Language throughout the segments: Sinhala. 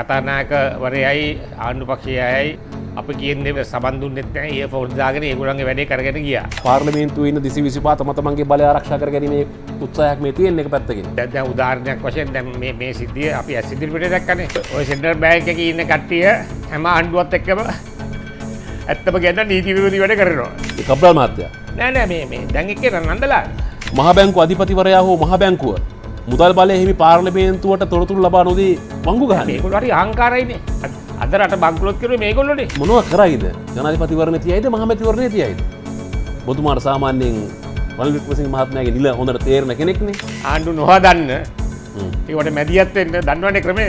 කතානායකවරයයි ආණ්ඩුපක්ෂයයි අප කියන්නේ සබන් දුන්නෙත් නැහැ. ඒ ෆෝන් දාගෙන ඒගොල්ලන්ගේ වැඩේ කරගෙන ගියා. පාර්ලිමේන්තුවේ ඉන්න 225 තම තමන්ගේ බලය ආරක්ෂා කර ගැනීමේ උත්සාහයක් මේ තියෙන එක පැත්තකින්. දැන් දැන් උදාහරණයක් වශයෙන් දැන් මේ මේ සිද්ධිය අපි ඇස් ඉදිරියට දැක්කනේ. ওই සෙන්ට්‍රල් බැංක් එකේ ඉන්න කට්ටිය හැම ආණ්ඩුවත් එක්කම ඇත්තම ගැන නීති විරෝධී වැඩ කරනවා. ඒ කබ්‍රල් මහත්තයා. නෑ නෑ මේ මේ දැන් එක්කේ නන්දලා. මහ බැංකු අධිපතිවරයා හෝ මහ බැංකුව මුදල් බල එහිමි පාර්ලිමේන්තුවට තොරතුර ලබා නොදී මංගු ගහන කුලට අංකාරයිනේ අදරට බංකලොත් කර මේගොල්ලට මොනව කරයිද ජනාධපතිවරණ තියයිද මහමැතිවරණය තියයිද බොතුමාට සාමාන්‍යයෙන් වල්වික්වසි මහත්මයගේ නිල හොඳට තේරණ කෙනෙක්නේ ආණ්ඩු නොහා දන්න ඒවට මැදිියත්වෙන්න දන්නවන ක්‍රමේ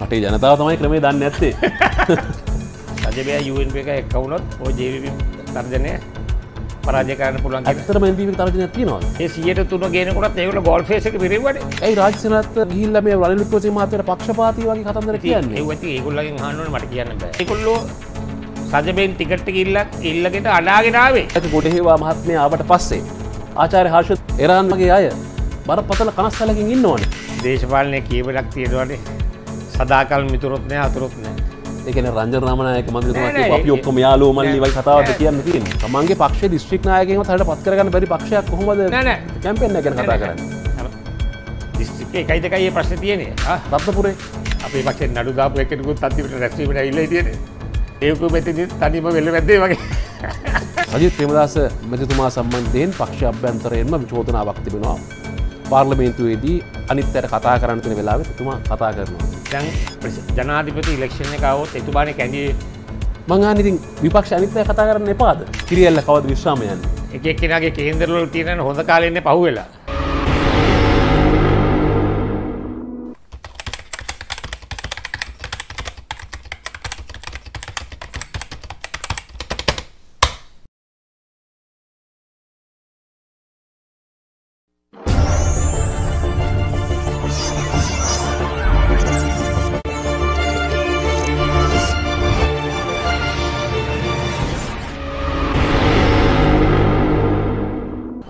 පටේ ජනතාව තමයි ක්‍රමේ දන්න ඇත්තේ රජබය යුවෙන් එක එක්කවුනොත් ඕ ජීවි තර්ජනය පරාජකරන්න පුළන් ඇතර බැඳීම තරජන තිනවා ඒ සියට තුන ගේනකොට ඒවල ගොල් ේසක පිරවට ඇයි රාජසනත් ගිල්ල මේ වලලිපොසේ මතර පක්ෂපාති වගේ කතන්දර කියන්න ඇති ඒගොල්ලගේ හනුව මට කියන්න එකොල්ලෝ සජබෙන් ටිකට්ට ඉල්ලක් ඉල්ලකට අඩාගෙනාවේ ඇති ගොඩහේවා මහත්මය ආවට පස්සේ ආචාර හර්ෂත් එරාන්මගේ අය බර පතල කනස්සලකින් ඉන්න ඕන දේශපාලනය කියවලක් තියෙනවානේ සදාකල් මිතුරොත්නය අතුරොත්නෑ එකන රජ රමණයක මන්දතුමගේ අප යොක්කම යාලෝ මල්ලි වයි කතාවට කියන්න තින් තමන්ගේ පක්ෂ දිස්ත්‍රික්නායකම හට පත් කරගන්න බැරි පක්ෂයක් කොහොමද කැම්පෙන්න්න ගැන කතා කරන්න දිස්ත්‍රික්ක එකයිතකයේ ප්‍රශ්න තියනෙ රත්පුරේ අපේ පක්ෂ නඩු දාපු එකකුත් අතිවට රැස්වීමට ඉල්ල තියෙන ඒකු මෙති තනිම වෙල්ල වැදේ වගේ රජත් ප්‍රමදස මැතිතුමා සම්බන්ධයෙන් පක්ෂ අභ්‍යන්තරයෙන්ම විචෝතනාවක් තිබෙනවා පාර්ලමේන්තුවේදී අනිත්තයට කතා කරන්නතින වෙලාවෙ තුමා කතා කරනවා. දැන් ජනාධිපති ඉලෙක්ෂණ එකවොත් එතුබාන කැඩිය මංආනිතින් විපක්ෂ අනිතය කතා කරන්න එපාද කිරියල්ල කවද විශ්වාමයන් එක එක්කෙනගේ කේන්දරල තියෙන හොඳ කාලෙන්න පහුවෙලා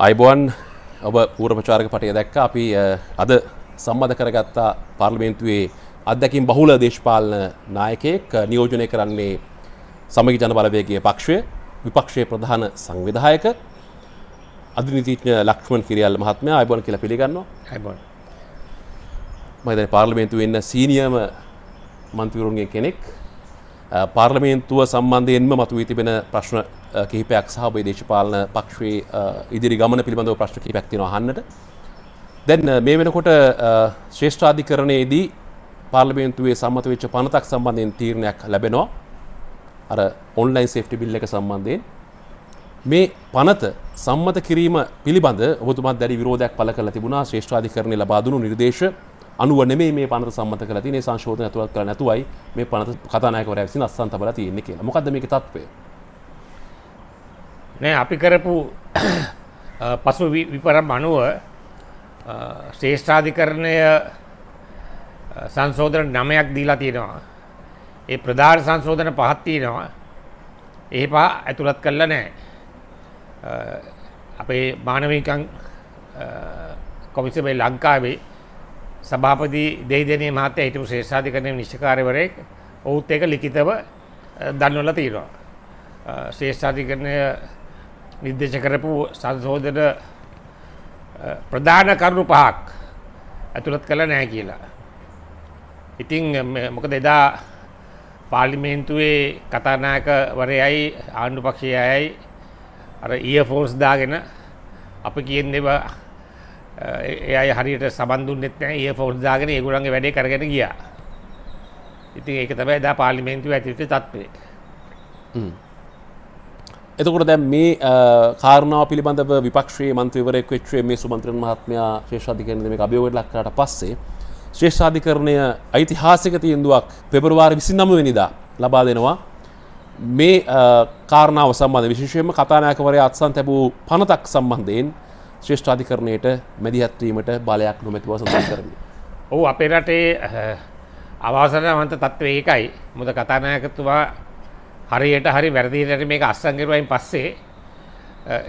අයිබෝන් ඔබ පූරපචාරක පටය දැක්ක අපි අද සම්බධ කරගත්තා පාර්ලිමේන්තුවේ අත්දැකින් බහුල දේශපාලන නායකයෙක් නියෝජනය කරන්නේ සමගි ජනබලවේගේ පක්ෂය විපක්ෂය ප්‍රධාන සංවිධායක අධිනිතිීඥ ලක්ෂමන් කිරියල් මහත්ම අයිබෝන් කියල පිළිගන්න හැබන් මද පාර්ලිමේන්තු වෙන්න සීනියම මන්තවරුන්ගේ කෙනෙක් පාර්ලමේන්තුව සම්බන්ධයෙන්ම මතු වී තිබෙන ප්‍රශ්න කිහිපයක් සහ ඔබේ දේශපාලන පක්ෂයේ ඉදිරි ගමන පිළිබඳව ප්‍රශ්න කිහිපයක් තියෙනවා අහන්නට. දැන් මේ වෙනකොට ශ්‍රේෂ්ඨාධිකරණයේදී පාර්ලිමේන්තුවේ සම්මත වෙච්ච පනතක් සම්බන්ධයෙන් තීරණයක් ලැබෙනවා. අර ඔන්ලයින් සේෆ්ටි බිල් එක සම්බන්ධයෙන් මේ පනත සම්මත කිරීම පිළිබඳ ඔබතුමා දැඩි විරෝධයක් පළ කරලා තිබුණා ශ්‍රේෂ්ඨාධිකරණය ලබා දුණු නිර්දේශ අනුව නෙමෙයි මේ පනත සම්මත කරලා තියෙන්නේ සංශෝධන ඇතුළත් කරලා නැතුවයි මේ පනත කතානායකවරයා විසින් අස්සන් තබලා තියෙන්නේ කියලා. මොකද්ද මේකේ තත්ත්වය? නෑ අපි කරපු පසු විපරම් අනුව ශ්‍රේෂ්ඨාධිකරණය සංශෝධන නමයක් දීලා තියෙනවා. ඒ ප්‍රධාන සංශෝධන පහක් තියෙනවා. ඒ පහ ඇතුළත් කරලා නැහැ. අපේ මානවිකම් කොමිසමේ ලංකාවේ සභාපති දෙයිදෙනේ මහත්තයා හිටපු ශ්‍රේෂ්ඨාධිකරණයේ නිෂ්කාරවරයෙක් ඔහුත් ඒක ලිඛිතව දන්වලා තියෙනවා. ශ්‍රේෂ්ඨාධිකරණය නිර්දේශ කරපු සංශෝධන ප්‍රධාන කරුණු පහක් ඇතුළත් කළ නැහැ කියලා. ඉතින් මොකද එදා පාර්ලිමේන්තුවේ කතානායකවරයයි ආණ්ඩුපක්ෂයයි අර ඊයර්ෆෝන්ස් දාගෙන අපි කියන්නේ ඒ අය හරියට සමන් දුන්නෙත් නැහැ ඊයර්ෆෝන්ස් දාගෙන ඒගොල්ලන්ගේ වැඩේ කරගෙන ගියා. ඉතින් ඒක තමයි එදා පාර්ලිමේන්තුවේ ඇතිවෙච්ච තත්ත්වය. හ්ම් එතකොට දැන් මේ කාරණාව පිළිබඳව විපක්ෂයේ මන්ත්‍රීවරයෙක් වෙච්ච මේ සුමන්ත්‍රණ මහත්මයා ශ්‍රේෂ්ඨාධිකරණය මේ අභියෝගයට ලක් කරාට පස්සේ ශ්‍රේෂ්ඨාධිකරණය ඓතිහාසික තීන්දුවක් පෙබරවාරි 29 වෙනිදා ලබා දෙනවා මේ කාරණාව සම්බන්ධ විශේෂයෙන්ම කතානායකවරයා අත්සන් තැබූ පනතක් සම්බන්ධයෙන් ශ්‍රේෂ්ඨාධිකරණයට මැදිහත් වීමට බලයක් නොමැති බව සඳහන් කරමි. ඔව් අපේ රටේ අවාසනාවන්ත තත්ත්වය ඒකයි. මොකද කතානායකතුමා හරියට හරි වැරදිට මේක අස්සංගරුවයින් පස්සේ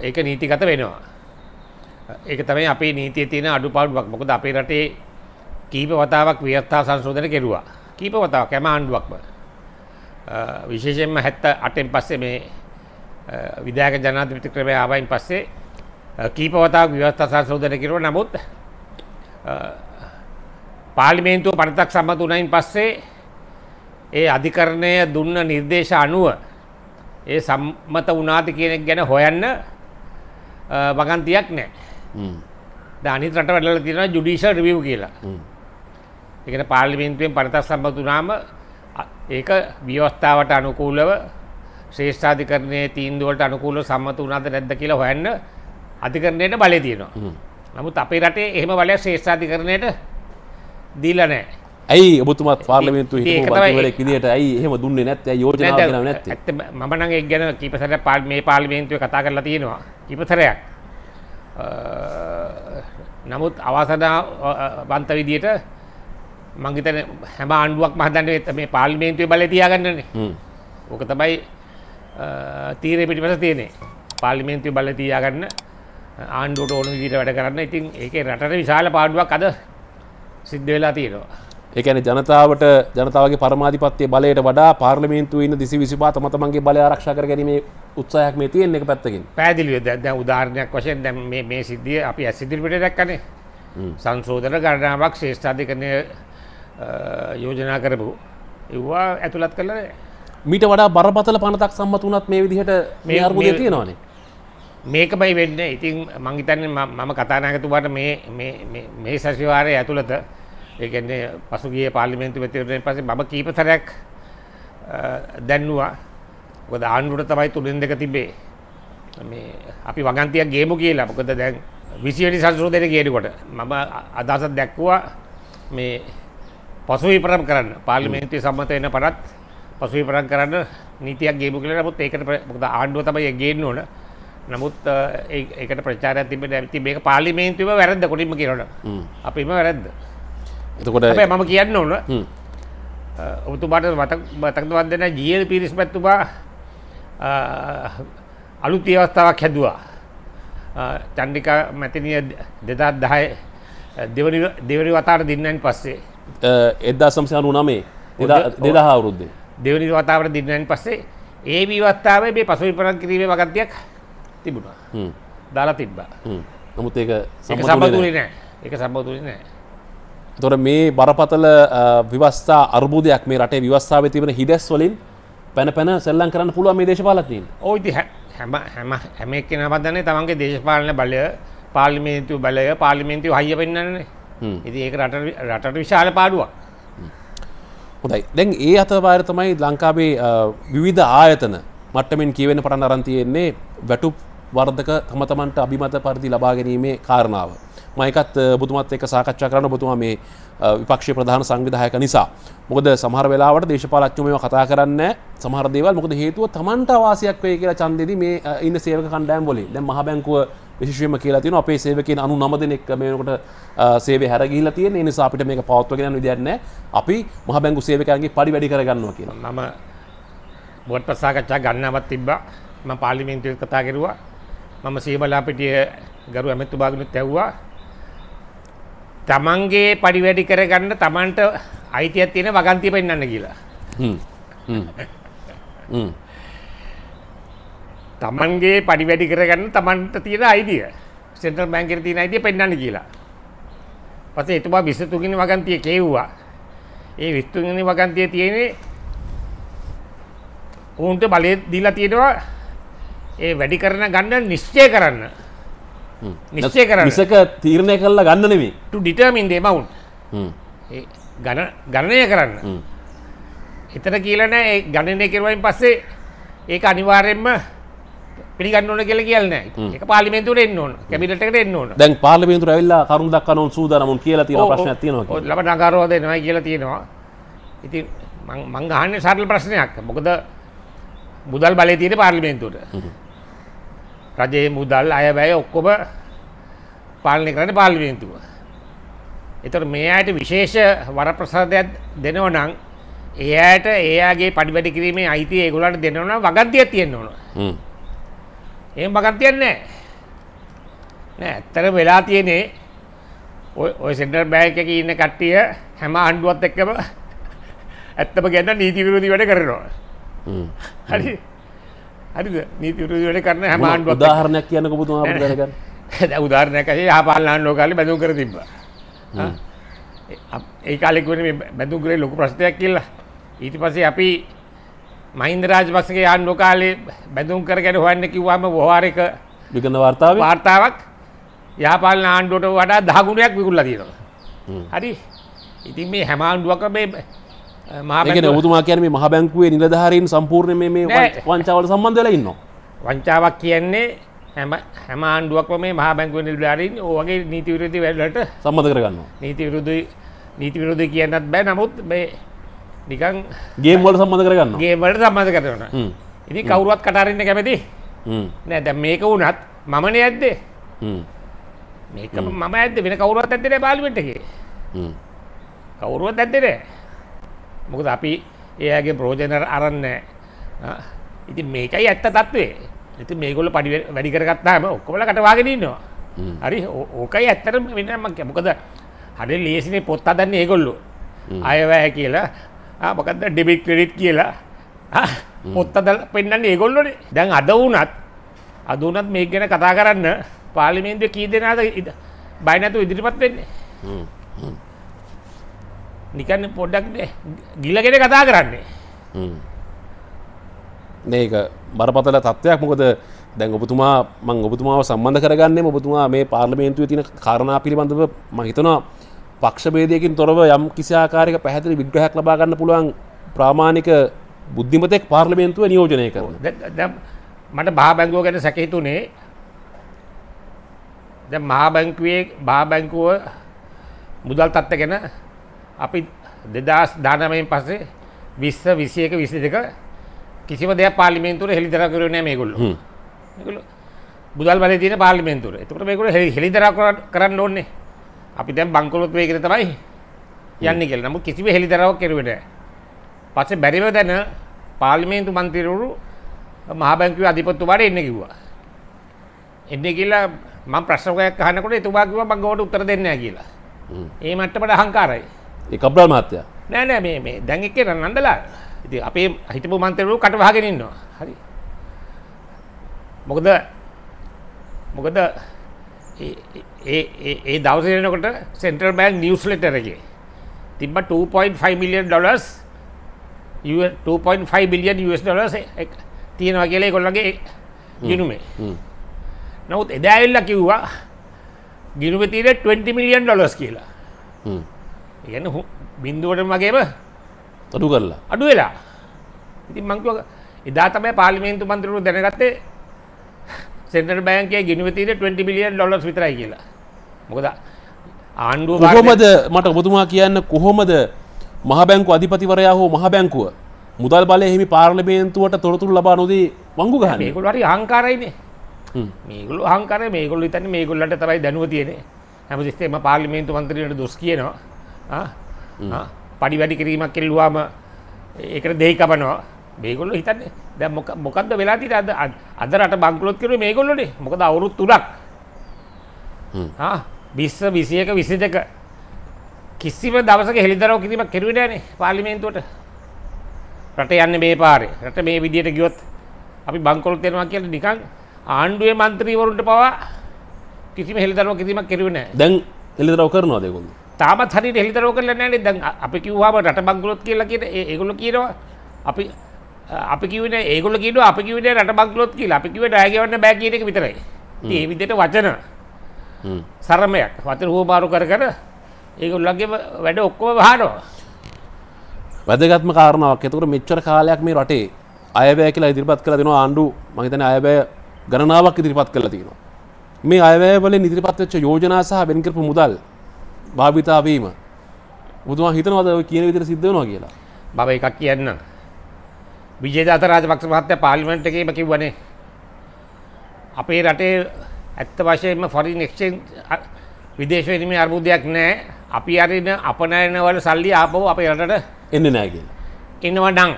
ඒක නීතිගත වෙනවා. ඒක තමයි අපේ නීතිය තියෙන අඩුපාඩුවක් මොකද අපේ රටේ කීප වතාවක් ව්‍යර්ථා සංශෝධන කෙරුවා. කීප වතාවක් හැම ආණ්ඩුවක්ම. විශේෂයෙන්ම 78න් පස්සේ මේ විධායක ජනාධිපති ක්‍රමය ආවයින් පස්සේ කීප වතාවක් ව්‍යවස්ථා සංශෝධන කෙරුවා. නමුත් පාර්ලිමේන්තුව පනතක් සම්මත වුණයින් පස්සේ ඒ අධිකරණය දුන්න නිර්දේශ අනුව ඒ සම්මත වනාති කියනෙක් ගැන හොයන්න වගන්තියක් නෑ ධනි රට වැඩල තියෙන ජුඩිෂල් රිවිව් කියලා එකන පාලිමින්තුවෙන් පනතස් සම්බතුනාම ඒක ව්‍යවස්ථාවට අනුකූලව ශ්‍රේෂ්ඨාධිකරණය තීන්දුවට අනුකූල සම්මත වනාද නැද්ද කියලා හොයන්න අධිකරණයට බලය තියෙනවා නමුත් අපේ රටේ එහෙම වලය ශ්‍රේෂ්ඨාධිකරණයට දීලනෑ ඇයි ඔබතුමත් පාර්ලමේන්තු හිටවරෙක් විදිහට ඇයි එහෙම දුන්නේ නැත්තේ යෝජනා ගෙනව නැත්තේ ඇත්තම මම නම් ඒක ගැන කීප සැරයක් පාර් මේ පාර්ලිමේන්තුවේ කතා කරලා තියෙනවා කීප සැරයක් නමුත් අවසනාවන්ත විදියට මං හිතන්නේ හැම ආණ්ඩුවක්ම හදන්නේ මේ පාර්ලිමේන්තුවේ බලය තියාගන්නනේ ඕක තමයි තීරේ පිටිපස්ස තියෙන්නේ පාර්ලිමේන්තුවේ බලය තියාගන්න ආණ්ඩුවට ඕන විදිහට වැඩ කරන්න ඉතින් ඒකේ රටට විශාල පාඩුවක් අද සිද්ධ වෙලා තියෙනවා එකන ජනතාවට ජනතාවගේ පරමාධිපත්ය බලයට වඩා පාර්ලිමේන්තු ඉන්න දිසි විසිපා තමතමන්ගේ බල ආරක්ෂ කරගැනීමේ උත්සාහයක් මේ තියෙන එක පැත්තකින් පැදිලිය දැ උදාරණයක් වශයෙන් දැ මේ සිද්ධිය අපි ඇසිදිරිපිට දැක්කනේ සංශෝධන ගණනාවක් ශේෂ්ඨාධිකරණය යෝජනා කරපු ඒවා ඇතුළත් කරලා මීට වඩා බරපතල පනතක් සම්මත වනත් මේ විදිහට මේ අර්බුදය තියෙනවානේ මේකමයි වෙන්න ඉතින් මංහිතන්න මම කතානාගතුවාට මේ සැසිවාරය ඇතුළත ඒ කියන්නේ පසුගිය පාර්ලිමේන්තු මෙතිරෙන් පස්සේ මම කීප සැරයක් දැන්නුවා. මොකද ආණ්ඩුවට තමයි තුනෙන් දෙක තිබේ. මේ අපි වගන්තියක් ගේමු කියලා. මොකද දැන් 20 වෙනි සංශෝධනයේ කියනකොට මම අදහසක් දැක්කුවා මේ පසුවිපරම් කරන්න පාර්ලිමේන්තුවේ සම්මත වෙන පරත් පසුවිපරම් කරන්න නීතියක් ගේමු කියලා. නමුත් ඒකට මොකද ආණ්ඩුව තමයි ගේන්න ඕන. නමුත් ඒකට ප්‍රචාරයක් තිබෙන්නේ නැති මේක පාර්ලිමේන්තුවේම වැරද්ද කොටින්ම කියනවනේ. අපිම වැරද්ද. එතකොට මම කියන්න ඕන ඔබතුමාට මතක් මතක්වත් දෙන ජීල් පිරිස් පැත්තුමා අලුත් අවස්ථාවක් හැදවා චන්ඩිකා මැතිනිය දෙදත් දහය දෙවනි දෙවනි වතාට දෙන්නන් පස්සේ එදදා සම්සයනු නමේ දෙදා අවුරුද්දේ දෙවනි වතාවට දෙන්නන් පස්සේ ඒ වීවස්ථාවේ මේ පසු විපරන් කිරීම වගත්තියක් තිබුණා දාලා තිබ්බා නමුත් ඒ සබතුලි නෑ එක සබතුලි නෑ තොර මේ බරපතල විවස්ථා අර්බුදයක් මේ රටේ විවස්ථාව තිබෙන හිදැස් වලින් පැන පැන සෙල්ලන් කරන්න පුළුවන් මේ දේශපාලත්නීන් ඕයිති හැම හැම හැම එක්ක නවදන්නේ තමන්ගේ දේශපාලන බලය පාර්ලිමේන්තු බලය පාර්ලිමේන්තු හයිය පෙන්න්නන්නේ ඉති ඒක රටට විශාල පාඩුවක් හොඳයි දැන් ඒ අතවාර තමයි ලංකාවේ විවිධ ආයතන මට්ටමින් කියවෙන පටන් අරන්තියෙන්නේ වැටුප් වර්ධක තම තමන්ට අභිමත පරිදි ලබා ගැනීමේ කාරණාව. මයිකත් බතුමත් එක සාකච්ඡා කරන්න බතුමා මේ විපක්ෂ ප්‍රධාන සංවිධායක නිසා මොකද සමහර වෙලාවට දේශපාලච්චමය කතා කරන්න සමහරදේවල් මොකද හේතුව තමන්ට අවාසියක් වේ කියලා චන්දෙද මේ ඉන්න සේවක කණ්ඩෑම් වලින් දැන් මහ බැංකුව විශේෂයෙන්ම කියලා තියෙනවා අපේ සේවකයන් 99 දෙනෙක් මේනකොට සේවය හැර ගිහිල්ලා තියෙන නිසා අපිට මේක පවත්වගෙන යන්න විදියක් නැහැ අපි මහ බැංකු සේවකයන්ගේ පඩි වැඩි කරගන්නවා කියලා මම බොඩ් ප්‍රසාකච්ඡා ගන්නවත් තිබ්බා මම පාර්ලිමේන්තුවේ කතා කරුවා මම සීමලා පිටිය ගරු ඇමතුමාගෙනුත් ඇහුවා තමන්ගේ පඩි වැඩි කරගන්න තමන්ට අයිතියක් තියෙන වගන්තිය පෙන්වන්න කියලා. තමන්ගේ පඩි වැඩි කරගන්න තමන්ට තියෙන අයිතිය. සෙන්ට්‍රල් බැංකුවේ තියෙන අයිතිය පෙන්වන්න කියලා. පස්සේ එතුමා 23 වෙනි වගන්තිය කෙව්වා. ඒ 23 වෙනි වගන්තිය තියෙන්නේ උන්ට බලය දීලා තියෙනවා ඒ වැඩි කරන ගන්න නිශ්චය කරන්න. නිශ්චය කර විසක තීරණය කරලා ගන්න නෙමේ ඩිටමින්දේ මවුන් ගණ ගණනය කරන්න එතන කියලන ඒ ගණනය කරවයින් පස්සේ ඒක අනිවාර්යෙන්ම පිගන්න ඕන කියල කියන්න එක පාලිමෙන්තුර එන්න ඕන කැමිටට එන්න ඕන දැන් පාලිමෙන්තුර ඇල්ලා කරුම් දක්කනු සූදරමුන් කියලා තියෙන ප්‍රශ්න තියෙනවා ලබ නගරෝද නවා කියලා තියෙනවා ඉතින් මං ගහන්න සරල ප්‍රශ්නයක් මොකද මුදල් බලය තියෙන පාර්ලිමෙන්තුවට රජයේ මුදල් අයවැය ඔක්කොම පාලනය කරන්න පාර්ලිමේන්තුව. එතකොට මේ අයට විශේෂ වරප්‍රසාදයක් දෙනව නම් ඒ අයට ඒ ආගේ පඩිබැඩි කිරීමේ අයිතිය ඒගොල්ලන්ට දෙනව නම් වගන්තියක් තියෙන්න ඕන. හ්ම්. එහෙම වගන්තියක් නැහැ. නෑ ඇත්තට වෙලා තියෙන්නේ ඔය ඔය සෙන්ට්‍රල් බැංක් එකේ ඉන්න කට්ටිය හැම ආණ්ඩුවත් එක්කම ඇත්තම කියන්න නීති විරෝධී වැඩ කරනවා. හ්ම්. හරි. හරිද නීති විරෝධී කරන හැම ආණ්ඩුවක් උදාහරණයක් කියන්නකෝ පුතුමා අපිට දැනගන්න උදාහරණයක් ඇහි යහපාලන ආණ්ඩුව කාලේ බැඳුම් කර තිබ්බා ඒ කාලේ කියන්නේ මේ බැඳුම් කරේ ලොකු ප්‍රශ්නයක් කියලා ඊට පස්සේ අපි මහින්ද රාජපක්ෂගේ ආණ්ඩුව කාලේ බැඳුම් කරගෙන හොයන්න කිව්වම වහාරයක විගඳ වාර්තාව වාර්තාවක් යහපාලන ආණ්ඩුවට වඩා දහගුණයක් විකුල්ලා තියෙනවා හරි ඉතින් මේ හැම ආණ්ඩුවක මේ මහගෙන ඔබතුමා කියැනේ මහ බැංකුවේ නිලධහරින් සම්පූර්ණ මේ වංචාවල සම්බන්ධල ඉන්න. වංචාවක් කියන්නේ හැම හැම ආණ්ඩුවක් මේ මහ බැංකුව නිලධාරින් ඕගේ නීතිවිරදි වැඩලට සම්බඳ කරගන්න නීතිවිරුද නීතිවිරුද කියන්නත් බෑ නමුත් මේ නිකන් ගේමවල සම්බඳ කරගන්න ගේමට සම්බඳ කරන ඉති කවුරුවත් කටරන්න කැමති නෑ දැ මේක වුනත් මමන ඇද්දේ මේක මම ඇද වෙන කවරුවත් ඇත්තන පාලිමටගේ කවුරුවත් ඇත්තනේ මොකද අපි ඒගේ ප්‍රෝජනර අරන්න ඉති මේකයි ඇත්ත තත්වේ ඇති මේගොල පඩි වැඩි කරගත්තාම ඔක්කොල කටවාගෙනන්නවා හරි ඕකයි ඇත්තර වෙනමක් මොකද හඩ ලේසිනේ පොත් අදන්න ඒගොල්ලු අයවෑ කියලා මොකද ඩෙබික් ක්‍රඩිට් කියලා පොත් අදල් පෙන්න්න ඒගොල්ලොට දැන් අද වනත් අදුනත් මේ ගැන කතා කරන්න පාලිමේන්ද කී දෙනාද බයිනැතු ඉදිරිපත් වෙන්නේ නිකන්න පොඩ්ඩක් ගිලගෙන කතා කරන්නේ මේක බරපතල තත්ත්වයක් මොකද දැන් ඔබතුමා මං ඔබතුමාව සම්බන්ධ කරගන්නේ ඔබතුමා මේ පාර්ලිමේන්තුවේ තියෙන කාරණා පිළිබඳව මම හිතනවා පක්ෂභේදයකින් තොරව යම් කිසි ආකාරයක පැහැදිලි විග්‍රහයක් ලබා ගන්න පුළුවන් ප්‍රාමාණික බුද්ධිමතෙක් පාර්ලිමේන්තුව නියෝජනය කරන මට බා බැංගුව ගැන සැකහිතුනේ දැන් මහා බැංකුවේ බා බැංකුව මුදල් තත්ත ගැන අපි දෙදස් දානමයෙන් පස්සේ විස්ස විසියක විසි දෙක කිසිම දෙයක් පාලිමෙන්තුර හෙළිදර කරන මේකුල්ල බුදල් බල තින පාලිමෙන්තුර එතකට මේකුට හෙළිදර කරන්න ඕන්නේ අපි දැම් බංකොලොත් වේකර තමයි යන්න කෙල් නමු කිසිම හෙළිදරවක් කෙරවට පස්සේ බැරිව දැන පාලිමේන්තු මන්තිරවරු මහබැංකව අධිපත්තුවාට එන්න කිව්වා එන්න කියලා මං ප්‍රශ්කයක් කහනකොට එතුවා කිව බංගවට උත්තර දෙන්න කියලා ඒ මට්ටමට හංකාරයි කබ්‍රල් මහත්තය නෑ නෑ මේ මේ දැන් එක නන්දලා ඉති අපේ හිටපු මන්තරු කටවාගෙන ඉන්නවා හරි මොකද මොකද ඒ දවසනකොට සෙන්ටර් බෑන් නිියස්ලෙටරගේ තිබ 2.5 මිලියන් ඩොලස් 2.5 බිලියන් ස් ඩොලස් තියෙනවා කියලේ කොල්ලගේ ගිනුමේ නොත් එදා ඇල්ල කිව්වා ගිනුම තිීර 20 මිලියන් ඩොලස් කියලා ගැන හු බින්දුවටම වගේම තඩු කරලා අඩු වෙලා ඉතින් මංකිව එදා තමයි පාර්ලිමේන්තු මන්ත්‍රීවරු දැනගත්තේ සෙන්ට්‍රල් බැංකුවේ ගිණුම තියෙන්නේ 20 බිලියන් ඩොලර්ස් විතරයි කියලා. මොකද ආණ්ඩුව කොහොමද මට ඔබතුමා කියන්න කොහොමද මහ බැංකුව අධිපතිවරයා හෝ මහ බැංකුව මුදල් බලය හිමි පාර්ලිමේන්තුවට තොරතුරු ලබා නොදී වංගු ගහන්නේ. මේගොල්ලෝ හරි අහංකාරයිනේ. මේගොල්ලෝ අහංකාරයි මේගොල්ලෝ හිතන්නේ මේගොල්ලන්ට තරයි දැනුව තියෙන්නේ. හැමතිස්සෙම පාර්ලිමේන්තු මන්ත්‍රීවරුන්ට දොස් කියනවා. පඩි වැඩි කිරීමක් කෙල්ලුවාම ඒකට දෙයි කබනවා මේගොල්ල හිතන්නේ දැ මොකක්ද වෙලාතිට අද අදරට බංකලොත් කර මේගොල්ලොනේ මොකද අවුරුත් තුරක් බිස්ස විසියක විසි දෙක කිසිම දවසක හෙළිදරව කිරීම කෙරුවිටනේ පාලිමේන්තුවට රට යන්න මේ පාරේ රට මේ විදියට ගියොත් අපි බංකොලොත් තෙනවා කියල නිකං ආණ්ඩුවේ මන්ත්‍රීවරුන්ට පවා කිසිම හෙළිදරව කිරීමක් කෙරුවෙන දැන් එළිදරව කරනවා දෙකුල්ලා තාමත් හරි හෙළිතරෝ කරලා නෑනේ දැන් අපි කිව්වාම රට බංගලොත් කියලා කියන ඒගොල්ලෝ කියනවා අපි අපි කිව්වේ ඒගොල්ලෝ කියනවා අපි කිව්වේ රට බංගලොත් කියලා අපි කිව්වේ ණය ගෙවන්න බෑ කියන එක විතරයි. ඉතින් මේ විදිහට වචන සරමයක් වචන හුවමාරු කර කර ඒගොල්ලන්ගේ වැඩ ඔක්කොම වහනවා. වැදගත්ම කාරණාවක්. එතකොට මෙච්චර කාලයක් මේ රටේ අයවැය කියලා ඉදිරිපත් කළ දෙනවා ආණ්ඩු මම හිතන්නේ අයවැය ගණනාවක් ඉදිරිපත් කළා තියෙනවා. මේ අයවැය වලින් ඉදිරිපත් වෙච්ච යෝජනා සහ වෙන් කරපු මුදල් භාවිතාවීම බුදුමා හිතනවද ඔය කියන විදිහට සිද්ධ වෙනවා කියලා බබ එකක් කියන්න විජේදාත රාජපක්ෂ මහත්තයා පාර්ලිමේන්තු එකේම කිව්වනේ අපේ රටේ ඇත්ත වශයෙන්ම ෆොරින් එක්ස්චේන්ජ් විදේශ විනිමය අර්බුදයක් නැහැ අපි අරින අපනයන වල සල්ලි ආපහු අපේ රටට එන්නේ නැහැ කියලා එනවා නම්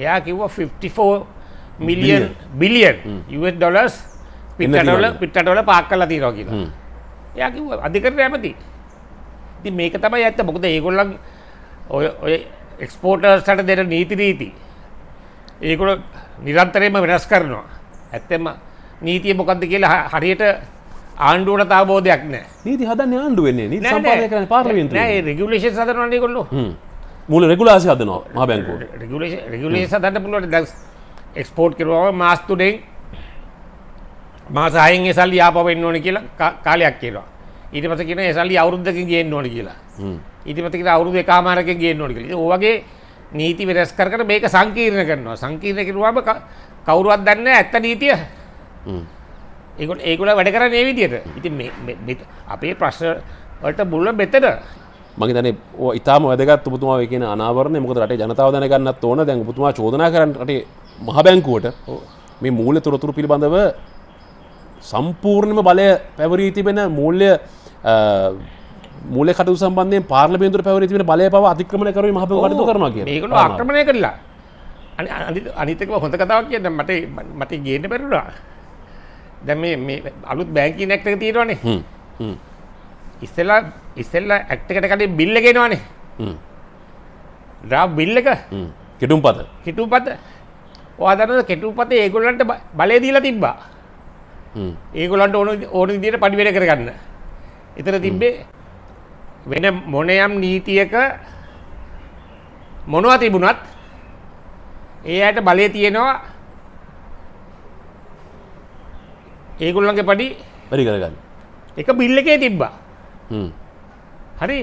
එයා කිව්වා 54 මිලියන් බිලියන් US ඩොලර්ස් පිටරටවල පිටරටවල පාක් කරලා තියෙනවා කියලා එයා කිව්වා අධිකරණ ඇමති ති මේක තමයි ඇත්ත මොකද ඒගොල්ලන් ඔය ඔය එක්ස්පෝටර්ස්ට දෙන නීති රීති ඒකුල නිරන්තරයම වෙනස් කරනවා ඇත්තෙම නීතිය මොකක්ද කියලා හරියට ආණ්ඩුවට තාබෝධයක් නෑ නීති හදන්න ආණ්ඩුව වෙන්නේ සම්පාදනය කරන පාර්ලිමේන්තුව නෑ රෙගියුලේෂන්ස් හදනවනේ ඒගොල්ලෝ හ්ම් මූල රෙගුලාසි හදනවා මහ බැංකුවට රෙගියුලේෂන් රෙගියුලේෂන් හදන්න පුළුවන් දැන් එක්ස්පෝට් කරනවා මාස් තුනෙන් මාස 6න් ඒ සල්ලි ආපහු එන්න ඕනේ කියලා කාලයක් කියනවා ඊට පස්සේ කියනවා ඒ සල්ලි අවුරුද්දකින් ගේන්න ඕනේ කියලා. හ්ම්. ඊට පස්සේ කියනවා අවුරුදු එකමාරකින් ගේන්න ඕනේ කියලා. ඒ වගේ නීති වෙනස් කර කර මේක සංකීර්ණ කරනවා. සංකීර්ණ කරුවාම කවුරුවත් දන්නේ නැහැ ඇත්ත නීතිය. හ්ම්. ඒගොල්ල ඒගොල්ල වැඩ කරන්නේ මේ විදිහට. ඉතින් මේ අපේ ප්‍රශ්න වලට මුල මෙතන. මම හිතන්නේ ඔය ඊටාම වැදගත් ඔබතුමා ඔය කියන අනාවරණය මොකද රටේ ජනතාව දැනගන්නත් ඕන. දැන් ඔබතුමා චෝදනා කරන්නේ රටේ මහ බැංකුවට මේ මූල්‍ය තොරතුරු පිළිබඳව සම්පූර්ණම බලය පැවරී තිබෙන මූල්‍ය මුලකට සම්බන්ධය පාර්ලිමේන්තුර පැවරතින බලය පව අතික්‍රමණ කර ම ටතු කරන ඒකට අක්‍රමණය කරලා අනිතක හොඳ කතාවක් කියන්න මට මට ගේන්න පැරුණා දැම අලුත් බැංකී නැක්ටක තියෙනවානේ ඉස්සල්ලා ඉස්සල්ලා ඇක්ටකට කටේ බිල්ල ගෙනවානේ රා බිල්ලක කෙටුම් පත හිටුම් පත වාදරන කෙටු පතේ ඒගොල්ලන්ට බලය දීලා තිබ්බා ඒගොලන්ට ඕන ඕන දිට පඩිවැඩ කරගන්න එතන තිබ්බේ වෙන මොනයම් නීතියක මොනවා තිබුණත් ඒ අයට බලය තියෙනවා ඒගොල්ලන්ගේ පඩි පරි කරගන්න එක බිල් එකේ තිබ්බා හරි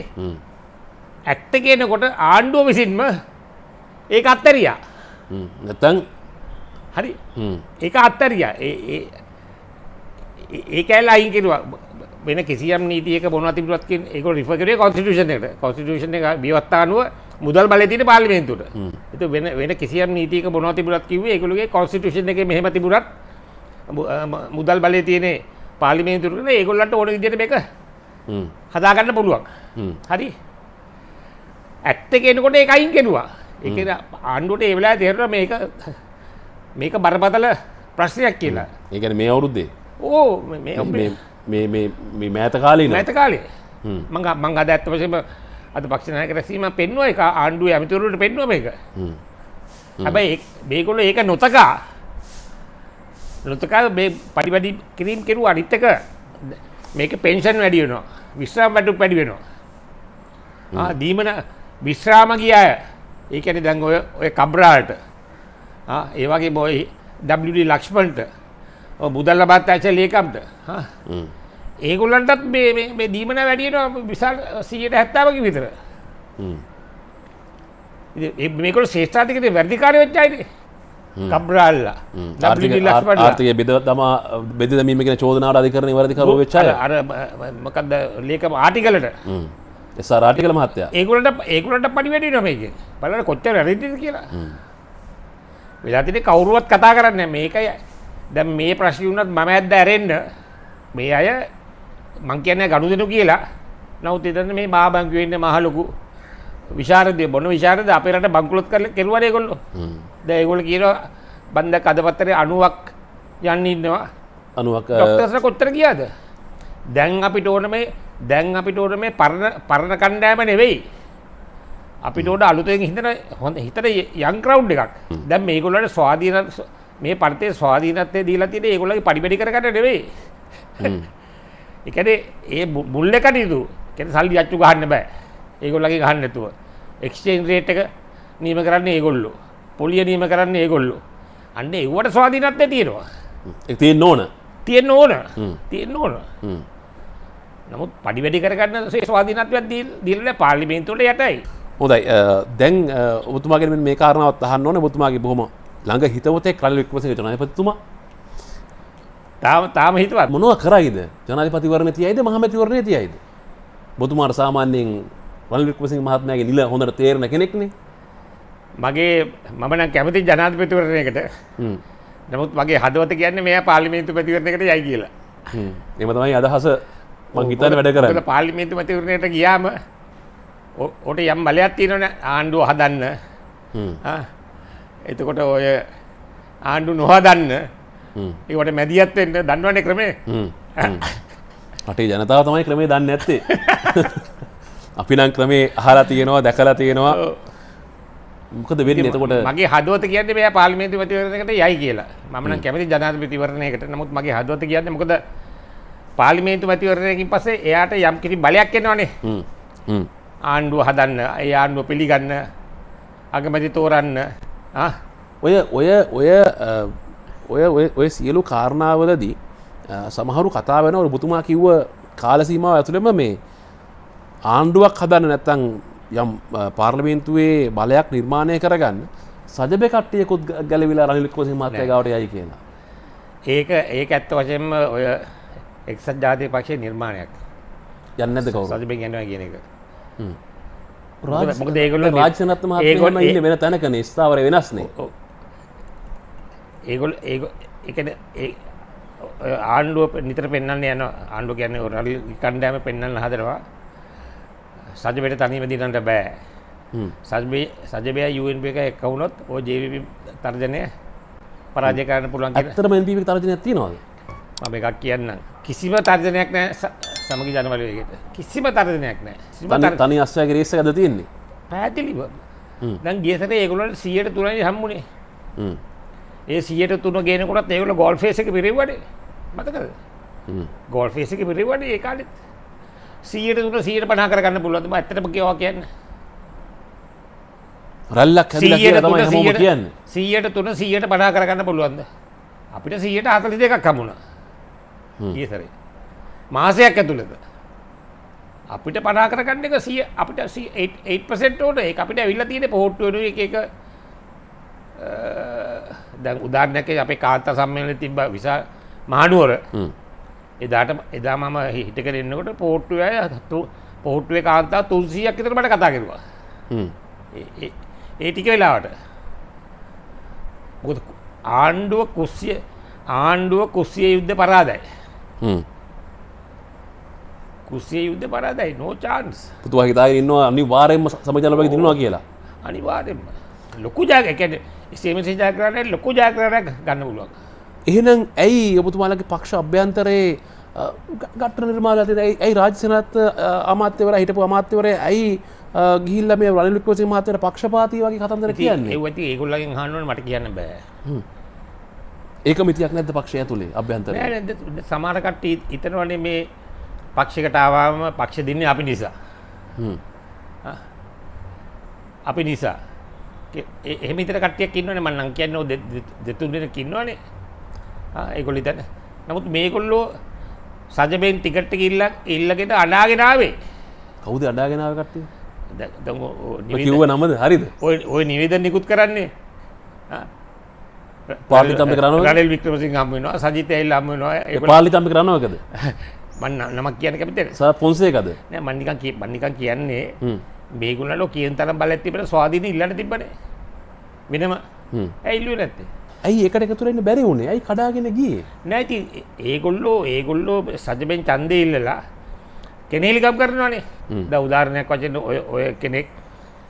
ඇත්ත කියනකොට ආණ්ඩුව විසින්ම ඒක අත්තරියා නැතන් හරි ඒක අත්තරියා ඒ කෑල්ලා අයින් කෙනවා වෙන කිසියම් නීතියක බොනවා තිබුණත් කියන්නේ ඒක රිෆර් කරේ කොන්ස්ටිටියුෂන් එකට. කොන්ස්ටිටියුෂන් එක බිවත්තානුව මුදල් බලය තියෙන පාර්ලිමේන්තුවට. ඒක වෙන වෙන කිසියම් නීතියක බොනවා තිබුණත් කිව්වේ ඒගොල්ලෝගේ කොන්ස්ටිටියුෂන් එකේ මෙහෙම තිබුණත් මුදල් බලය තියෙන පාර්ලිමේන්තුවට ඒගොල්ලන්ට ඕන විදිහට මේක හදාගන්න පුළුවන්. හරි. ඇත්ත කියනකොට ඒක අයින් කෙරුවා. ඒ කියන්නේ ආණ්ඩුවට ඒ වෙලාවේ තේරුණා මේක මේක බරපතල ප්‍රශ්නයක් කියලා. ඒ කියන්නේ මේ අවුරුද්දේ. ඕ මේ මේ මෑතකාලේ නැතකාලේ මඟ මං අද ඇත්ත වශම අද පක්ෂණයක රැසීම පෙන්වා එක ආණ්ඩුව ඇමිතුරුට පෙන්නුව එක හැබයි මේකොල ඒක නොතකා නොතකා මේ පඩිවැඩි කිරීම් කෙරු අනිත්තක මේක පෙන්ෂන් වැඩියනවා විශ්‍රාම් වැටු පැඩිවෙනවා දීමන විශ්‍රාම කිය අය ඒකැන දැන් ඔය ඔය කබ්රාට ඒවගේ බොයි ඩ ලක්ෂ්මන්ට බුදල්ල බත් ඇච ලේකම්ට ඒගොල්ලන්ටත් මේ දීමන වැඩියට විසාල් සීයට හැත්තාවකි විතර මේකොල ශේෂ්ඨාතිකත වැදිකාර වෙච්චයිද කබ්‍රාල්ලා ආර්ථය බෙද තමා බෙද දීම කියෙන චෝදනාට අධිකරන වරදිකර වෙච්චා අර මකද ලේකම ආටිකලට එසාරාටිකල මහත්තය ඒකුලට ඒකුලට පඩි වැඩි නොමේක බලට කොච්චර රරිදිද කියලා වෙලාතින කවුරුවත් කතා කරන්න මේකයි දැ මේ ප්‍රශ්ි වුණත් මම ඇත්ද ඇරෙන්න්න මේ අය මං කියන්නේ ගනුදෙනු කියලා. නමුත් එතන මේ මහා බංකුවේ ඉන්න මහ ලොකු විශාරදය බොන විශාරද අපේ රට බංකුලොත් කරලා කෙරුවානේ ඒගොල්ලෝ. දැන් ඒගොල්ලෝ කියනවා බන්දක් අද පත්තරේ 90ක් යන්න ඉන්නවා. 90ක් ડોක්ටර්ස්ලා කොච්චර ගියාද? දැන් අපිට ඕන මේ දැන් අපිට ඕන මේ පරණ පරණ කණ්ඩායම නෙවෙයි. අපිට ඕන අලුතෙන් හිතන හොඳ හිතන යම් ක්‍රවුඩ් එකක්. දැන් මේගොල්ලන්ට ස්වාධීන මේ පරතේ ස්වාධීනත්වය දීලා තියෙන්නේ ඒගොල්ලන්ගේ පරිබෙඩි කරගන්න නෙවෙයි. ඒ කියන්නේ ඒ මුල් එක නේදු. කියන්නේ සල්ලි අච්චු ගහන්න බෑ. ඒගොල්ලන්ගේ ගහන්න නැතුව. එක්ස්චේන්ජ් රේට් එක නියම කරන්නේ ඒගොල්ලෝ. පොලිය නියම කරන්නේ ඒගොල්ලෝ. අන්න ඒවට ස්වාධීනත්වය තියෙනවා. ඒක තියෙන්න ඕන. තියෙන්න ඕන. තියෙන්න ඕන. නමුත් පඩි වැඩි කරගන්න ස්වාධීනත්වයක් දීලා පාර්ලිමේන්තුවට යටයි. හොඳයි දැන් ඔබතුමාගෙන මේ කාරණාවත් අහන්න ඕනේ ඔබතුමාගේ බොහොම ළඟ හිතවතේ කරල් වික්‍රමසිංහ ජනාධිපතිතුමා තාම තාම හිතවත් මොනවා කරයිද ජනාධිපතිවරණ තියයිද මහමැතිවරණය තියයිද බොතුමාට සාමාන්‍යයෙන් වල් වික්‍රමසිංහ මහත්මයාගේ නිල හොඳට තේරෙන කෙනෙක්නේ මගේ මම නම් කැමති ජනාධිපතිවරණයකට නමුත් මගේ හදවත කියන්නේ මෙයා පාර්ලිමේන්තු මැතිවරණයකට යයි කියලා එම තමයි අදහස මං හිතන්නේ වැඩ කරන්නේ පාර්ලිමේන්තු මැතිවරණයට ගියාම ඔට යම් බලයක් තියෙනවනේ ආණ්ඩුව හදන්න එතකොට ඔය ආණ්ඩු නොහදන්න ඒවට මැදිියත්වෙන්ට දන්නවන්නේ ක්‍රමේ අටේ ජනතාව තමයි ක්‍රමේ දන්න ඇත්තේ අපි නම් ක්‍රමේ අහලා තියෙනවා දැකලා තියෙනවා මොකද වෙන්නේ එතකොට මගේ හදවත කියන්නේ මෙයා පාර්ලිමේන්තු මැතිවරණයකට යයි කියලා. මම නම් කැමති ජනාධිපති මැතිවරණයකට. නමුත් මගේ හදවත කියන්නේ මොකද පාර්ලිමේන්තු මැතිවරණයකින් පස්සේ එයාට යම් කිසි බලයක් එනවනේ. ආණ්ඩුව හදන්න, ඒ ආණ්ඩුව පිළිගන්න, අගමැති තෝරන්න. ඔය ඔය ඔය ඔය ඔය සියලු කාරණාවලදී සමහරු කතා වෙන බුතුමා කිව්ව කාලසීමාව ඇතුළෙම මේ ආණ්ඩුවක් හදන්න නැත්තං යම් පාර්ලමේන්තුවේ බලයක් නිර්මාණය කරගන්න සජබ කට්ටයකුත් ගැලවිලා රනිලික්කෝසි මතය ගවට යයි කියලා. ඒක ඒක ඇත්ත වශයෙන්ම ඔය එක්සත් ජාතිය පක්ෂය නිර්මාණයක් යන්නද කව සජබ ගැනවා කියන එක රාජ මොකද ඒගොල්ල රාජනත්ම ඒගොල්ම ඉන්න වෙන තැනක නිස්ථාවර වෙනස්නේ ඒගොල් ඒ එකන ආණ්ඩුව නිතර පෙන්න්න යන ආණ්ඩු ගැන රල් කණ්ඩෑම පෙන්න්න හදරවා සජබට තනීම දිනට බෑ සජබේ සජබය යුන්ප එක එක්කවුනොත් ඕ ජීවි තර්ජනය පරාජකාරන පුළුවන් ඇතර මැපි තර්ජනය ති නොද ම එකක් කියන්න කිසිම තර්ජනයක් නෑ සමග ජනවලයකට කිසිම තර්ජනයක් නෑ තනි අස්වයක රේස ඇද තියෙන්නේ පැතිලිබ දැන් ගේසට ඒගුලට සියට තුරයි හම්මුණේ ඒ සියට තුන ගෙනකොටත් ඒවල ගොල් ෆේස එක පිරිවඩ මතකද ගොල් ෆේස එක පිරිවඩ ඒකාලෙත් සියට තුන සියට පනා කරගන්න පුළුවන්ම ඇතටම කියවා කියන්න රල්ලක් කියන්න සීයට තුන සීයට පනා කරගන්න පුළුවන්ද අපිට සීයට අතලි දෙකක් කමුණා ඒසර මාසයක් ඇතුළද අපිට පනා කරගන්න එක සිය අපිට 8% ඕට ඒ අපිට ඇවිල්ලා තියෙන පොහොට්ටුවන එක දැන් උදාරණයක අපේ කාන්තා සම්මේලන තිබ්බ විසා මහනුවර එදාට එදා මම හිටක දෙන්නකොට පෝට්ටුව අය පෝට්ටුවේ කාන්තා තුන්සීයක් විතර මට කතා කරුවා ඒ ටික වෙලාවට මොකද ආණ්ඩුව කුස්සිය ආණ්ඩුව කුස්සිය යුද්ධ පරාදයි කුස්සිය යුද්ධ පරාදයි නෝ චාන්ස් පුතුවා හිතාගෙන ඉන්නවා අනිවාර්යෙන්ම සමජනලවගේ දිනනවා කියලා අනිවාර්යෙන්ම ලොකු ජාගයක් කියන්නේ ස්ත්‍රීම ජාග්‍රණය ලොකු ජාග්‍රණයක් ගන්න පුළුවන්. එහෙනම් ඇයි ඔබතුමාලගේ පක්ෂ අභ්‍යන්තරයේ ගට නිර්මාගත ඇයි රාජසනත් අමාත්‍යවර හිටපු අමාත්‍යවරය ඇයි ගිල්ල මේ වලලික්කෝසි මාතර පක්ෂපාති වගේ කතන්දර කියන්නේ ඇති ඒගොල්ලගෙන් හනුව මට කියන්න බෑ ඒක මිතියක් නැද පක්ෂය තුළේ අභ්‍යන්තර සමාරකට්ට ඉතනවනේ මේ පක්ෂකටාවම පක්ෂ දෙන්නේ අපි නිසා අපි නිසා එහෙම හිතන කට්ටියක් ඉන්නවනේ මම නම් කියන්නේ ඔය දෙතුන් දෙනෙක් ඉන්නවනේ ආ ඒගොල්ලෝ ඉතින් නමුත් මේගොල්ලෝ සජබෙන් ටිකට් එක ඉල්ල ඉල්ලගෙන අඩාගෙන ආවේ කවුද අඩාගෙන ආවේ කට්ටිය දැන් කිව්ව නමද හරිද ඔය ඔය නිවේදන නිකුත් කරන්නේ පාලිතම්බි කරනවා රනිල් වික්‍රමසිංහ හම් වෙනවා සජිත් ඇහිල්ලා හම් වෙනවා ඒ පාලිතම්බි කරනවකද මම නමක් කියන්නේ කැමතිද සර් පොන්සේකද නෑ මම නිකන් මම නිකන් කියන්නේ බේගුලට කියන තරම් බලත් තිබට ස්වාධීන ඉල්ලට තිබට වෙනම ඇල්ලුව නැත්තේ ඇයි එකට එකතුරෙන්න බැරි වුණේ ඇයි කඩාගෙන ගිය නැති ඒගොල්ලෝ ඒගොල්ලෝ සජබෙන් චන්දය ඉල්ලලා කෙනෙලිකම් කරනවානේ ද උදාරණයක් වචන ඔය කෙනෙක්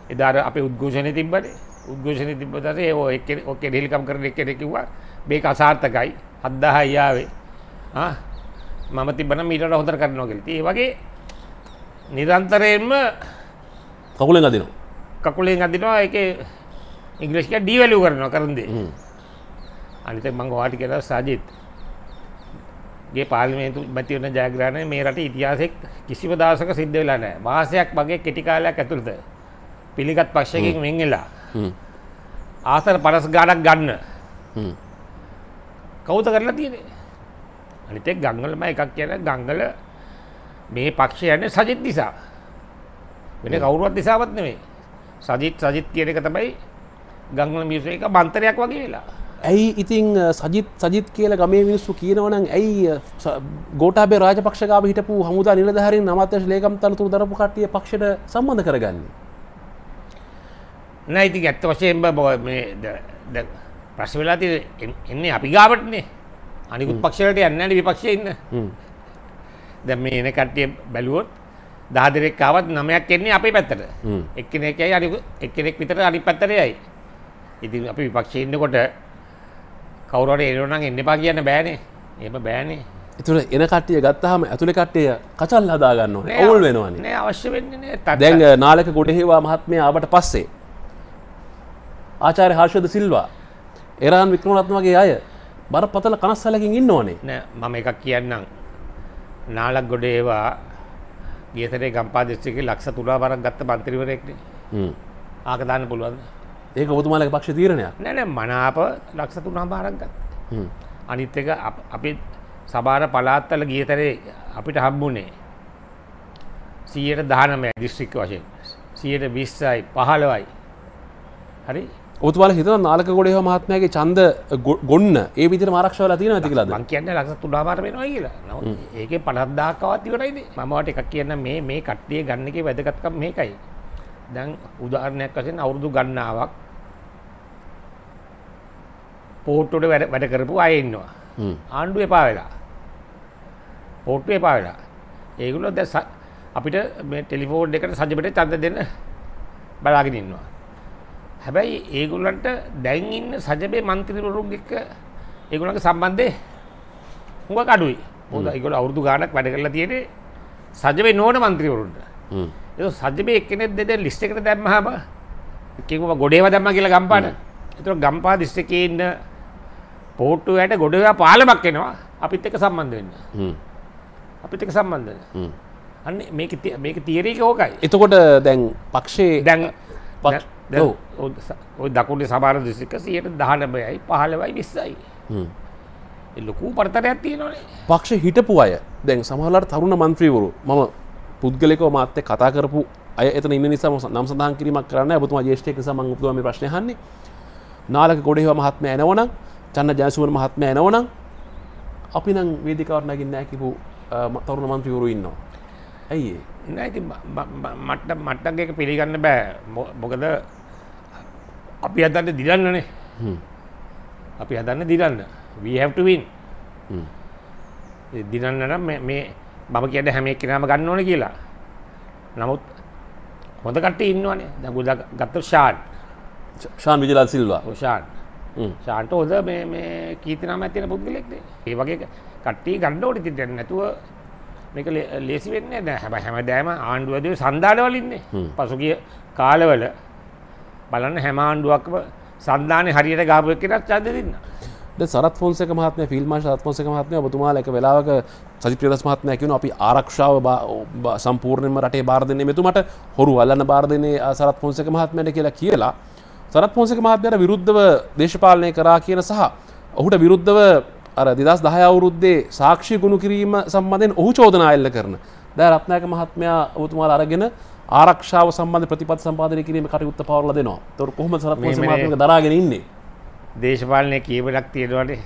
එදාර අප උද්ඝෝෂණය තිබට උද්ඝෝෂණය තිබතසේ ඒ කෙනෙලිකම් කරන එක් කෙනෙකිවා බේක අසාර්ථකයි අද්දාහ අයාවේ මම තිබන මීට හොඳර කරනවා කෙලති ඒ වගේ නිරන්තරයෙන්ම කකුලෙන් අදිනවා කකුලෙන් අදිනවා එක ඉංග්‍රිස්ක ඩීවැලූ කරනවා කරන්දේ අනිත මං වාටි කියලා සාජිත් ගේ පාර්ලිමේන්තු මැති වෙන ජයග්‍රහණය මේ රටේ ඉතිහාසෙක කිසිම දවසක සිද්ධ වෙලා නැහැ. මාසයක් වගේ කෙටි කාලයක් ඇතුළත පිළිගත් පක්ෂයකින් වෙන් වෙලා ආසන 50 ගාණක් ගන්න. කවුද කරලා තියෙන්නේ? අනිත් එක ගංගලම එකක් කියන ගංගල මේ පක්ෂය යන්නේ සජිත් නිසා. වෙන කවුරුවත් නිසාවත් නෙමෙයි. සජිත් සජිත් කියන එක තමයි ගංගල මිනිස්සු එක බන්තරයක් වගේ වෙලා. ඇයි ඉතින් සජිත් සජිත් කියලා ගමේ මිනිස්සු කියනවනම් ඇයි ගෝටාබේ රාජපක්ෂ ගාව හිටපු හමුදා නිලධාරීන් නමත්වශ ලේකම් තනතුරු දරපු කට්ටිය පක්ෂයට සම්බන්ධ කරගන්නේ? නෑ ඉතින් ඇත්ත වශයෙන්ම මේ ප්‍රශ්න වෙලා තියෙන්නේ එන්නේ අපි ගාවටනේ. අනිකුත් පක්ෂවලට යන්නේ නැහැ විපක්ෂයේ ඉන්න. දැන් මේ එන කට්ටිය බැලුවොත් දහදරෙක් ආවත් නමයක් එන්නේ අපේ පැත්තට එක්කෙනෙක්යි අනි එක්කෙනෙක් විතර අනි පැත්තරයයි ඉතින් අපි විපක්ෂයන්නකොට කවුරට එනවනම් එන්න පා කියන්න බෑනේ එම බෑනේ එතුර එන කට්ටිය ගත්තහම ඇතුළි කට්ටය කචල් හදාගන්න ඔවුල් වෙනවන අවශ්‍ය දැන් නාලක ගොඩහෙවා මහත්මය ආබට පස්සේ ආචාර හර්ෂද සිල්වා එරාන් වික්‍රමණත්ම වගේ අය බර පතල කනස් සැලකින් ඉන්න ඕනේ මම එකක් කියන්නම් නාලක් ගොඩේවා ගේතරේ ගම්පා දිස්ත්‍රික්කේ ලක්ෂ 3 වරක් ගත්ත മന്ത്രിවරයෙක්නේ. හ්ම්. ආක දාන්න පුළුවන්ද? ඒක ඔබතුමාලගේ පක්ෂ තීරණයක්. නෑ නෑ මනාප ලක්ෂ 3 වරක් ගත්තා. හ්ම්. අනිත් එක අපි සභාර පළාත්වල ගියතරේ අපිට හම්බුනේ 119 දිස්ත්‍රික්ක වශයෙන්. 120යි 15යි. හරි? ඔතුවල හිතව නාලක ගොඩේ මහත්මයගේ චන්ද ගොන්න ඒ විදි ආරක්ෂව තින ඇතිකලා මං කියන්න ලස තුඩාමාට වෙනවා කියලා ඒක පනත්දාකවත්තිකටයිද මමට එකක් කියන්න මේ මේ කට්ටිය ගන්නක වැදගත්කම් මේකයි දැන් උදාරණයක් වසෙන් අවුරුදු ගන්නාවක් පෝට්ටොට වැඩ කරපු අයෙන්නවා ආණ්ඩුව එපා වෙලා පෝට්ටුව එපා වෙලා ඒගුලො දැ අපිට මේ ටෙලිෆෝඩ් එකට සජපට චන්ද දෙන්න බලාගෙනන්නවා හැබැයි ඒගොල්ලන්ට දැන් ඉන්න සජබේ මන්ත්‍රීවරුන් එක්ක ඒගොල්ලන්ගේ සම්බන්ධය හුඟක් අඩුයි. මොකද ඒගොල්ලෝ අවුරුදු ගාණක් වැඩ කරලා තියෙන්නේ සජබේ නෝන මන්ත්‍රීවරුන්ට. ඒක සජබේ එක්කෙනෙක් දෙද ලිස්ට් එකට දැම්මහම කිව්වා ගොඩේව දැම්මා කියලා ගම්පාන. ඒතර ගම්පා දිස්ත්‍රික්කයේ ඉන්න පෝට්ටුවට ගොඩේව පාලමක් එනවා අපිත් එක්ක සම්බන්ධ වෙන්න. අපිත් එක්ක සම්බන්ධ වෙන්න. අන්න මේක මේක තියරේක ඕකයි. එතකොට දැන් පක්ෂේ දැන් දකුණේ සමාර දුසික සියට දහනමයයි පහලවයි විස්සයි ලොකු පරතරයක් තියෙනනේ පක්ෂ හිටපු අය දැන් සමහලට තරුණ මන්ත්‍රීවරු මම පුද්ගලෙකව මාත්‍ය කතා කරපු අය එතන ඉන්න නිසා නම් සඳහන් කිරීමක් කරන්න ඇබතුමා ජේෂ්ඨයක සමන් උපතුම ප්‍රශ්න හන්නේ නාලක ගොඩේව මහත්ම ඇනවනම් චන්න ජයසුවන මහත්ම ඇනවනම් අපි නම් වේදිකාවරණගින් නෑකිපු තරුණ මන්ත්‍රීවරු ඉන්නවා ඇයි නැති මට්ට මට්ටගේක පිළිගන්න බෑ මොකද අපි හදන්න දිලන්නනේ අපි හදන්න දිලන්න වීහැවටවින් දිනන්න නම් මේ බම කියට හැමෙක් කෙනම ගන්න ඕන කියලා නමුත් හොඳ කට ඉන්නවනේ දැන් ගොඩක් ගත්ත ෂාන් ෂාන් විජයලාල් සිල්වා ෂාන් ෂාන්ට හොඳ මේ මේ කීර්ති නාමයක් තියෙන පුද්ගලෙක්නේ ඒ වගේ කට්ටිය ගන්න ඕනේ ඉතින් දැන් නැතුව මේක ලේසි වෙන්නේ නැහැ හැබැයි හැමදාම ආණ්ඩුවදී සන්දානවල ඉන්නේ පසුගිය කාලවල බලන්න හැම ආණ්ඩුවක්ම සන්ධානය හරියට ගාපුව කෙනත් චන්ද දෙන්න. සරත් ෆොන්සක මහත්මය ෆිල්ම ශත් ෆොන්සක මහත්මය ඔබතුමා එක වෙලාවක සජිප්‍රදස් මහත්මය කියන අපි ආරක්ෂාව සම්පූර්ණයෙන්ම රටේ බාර දෙන්නේ මෙතුමට හොරු අල්ලන්න බාර දෙන්නේ සරත් ෆොන්සක මහත්මයට කියලා කියලා සරත් ෆොන්සක මහත්මයට විරුද්ධව දේශපාලනය කරා කියන සහ ඔහුට විරුද්ධව අර දෙදස් දහය අවුරුද්දේ සාක්ෂි ගුණ කිරීම සම්බන්ධයෙන් ඔහු චෝදනා එල්ල කරන. දැන් රත්නායක මහත්මයා ඔබතුමාලා අරගෙන ආරක්ෂාව සම්බන්ධ ප්‍රතිපත් සම්පාදනය කිරීම කටයුත්ත පවරලා දෙනවා. ඒතකොට කොහොමද සරත් සමාජයක දරාගෙන ඉන්නේ? දේශපාලනය කීවරක් තියෙනවානේ.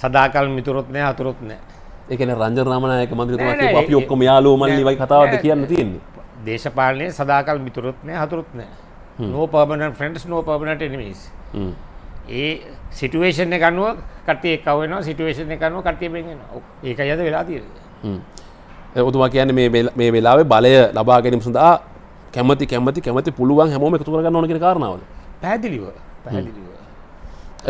සදාකල් මිතුරොත් නැහැ අතුරොත් නැහැ. ඒ කියන්නේ රංජන රාමනායක මන්ත්‍රීතුමා කියපු අපි ඔක්කොම යාළුවෝ මල්ලි වගේ කතාවක්ද කියන්න තියෙන්නේ. දේශපාලනයේ සදාකල් මිතුරොත් නැහැ අතුරොත් නැහැ. no permanent friends no permanent enemies. ඒ සිටුවේෂන් එක අනුව කට්ටිය එක්ක වෙනවා සිටුවේෂන් එක අනුව කට්ටිය බෙන් වෙනවා. ඒකයි අද වෙලා තියෙන්නේ. ඔතුමා කියන මේ වෙලාවේ බලය ලබා ගැනීම සඳහා කැමති කැමති කැමති පුළුවන් හැමෝම එකතු කරගන්න ඕන කියන කාරණාවල පැහැදිලිව පැහැදිලිව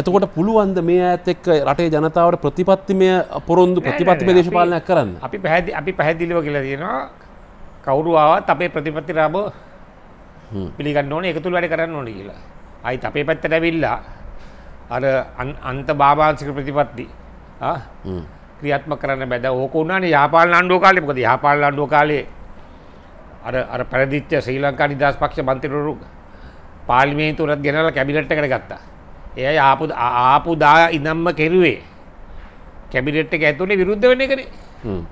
එතකොට පුළුවන්ද මේ ඇත් එක්ක රටේ ජනතාවට ප්‍රතිපත්තිමය පොරොන්දු ප්‍රතිපත්තිමය දේශපාලනයක් කරන්න අපි පැහැදි අපි පැහැදිලිව කියලා තියෙනවා කවුරු ආවත් අපේ ප්‍රතිපත්ති රාබ පිළිගන්න ඕනේ එකතු වැඩ කරන්න ඕනේ කියලා. ආයිත් අපේ පැත්තට ඇවිල්ලා අර අන්ත බාබාංශික ප්‍රතිපත්ති ආ ක්‍රියාත්මක කරන්න බෑ. දැන් ඕක උනානේ යහපාලන ආණ්ඩුව කාලේ. මොකද යහපාලන ආණ්ඩුව කාලේ අර අර පැරදිච්ච ශ්‍රී ලංකා නිදහස් පක්ෂ മന്ത്രിවරු පාර්ලිමේන්තුව උනත් ගෙනල්ලා කැබිනට් එකට ගත්තා. ඒ අය ආපු ආපු දා ඉඳන්ම කෙරුවේ. කැබිනට් එක ඇතුලේ විරුද්ධ වෙන එකනේ. හ්ම්.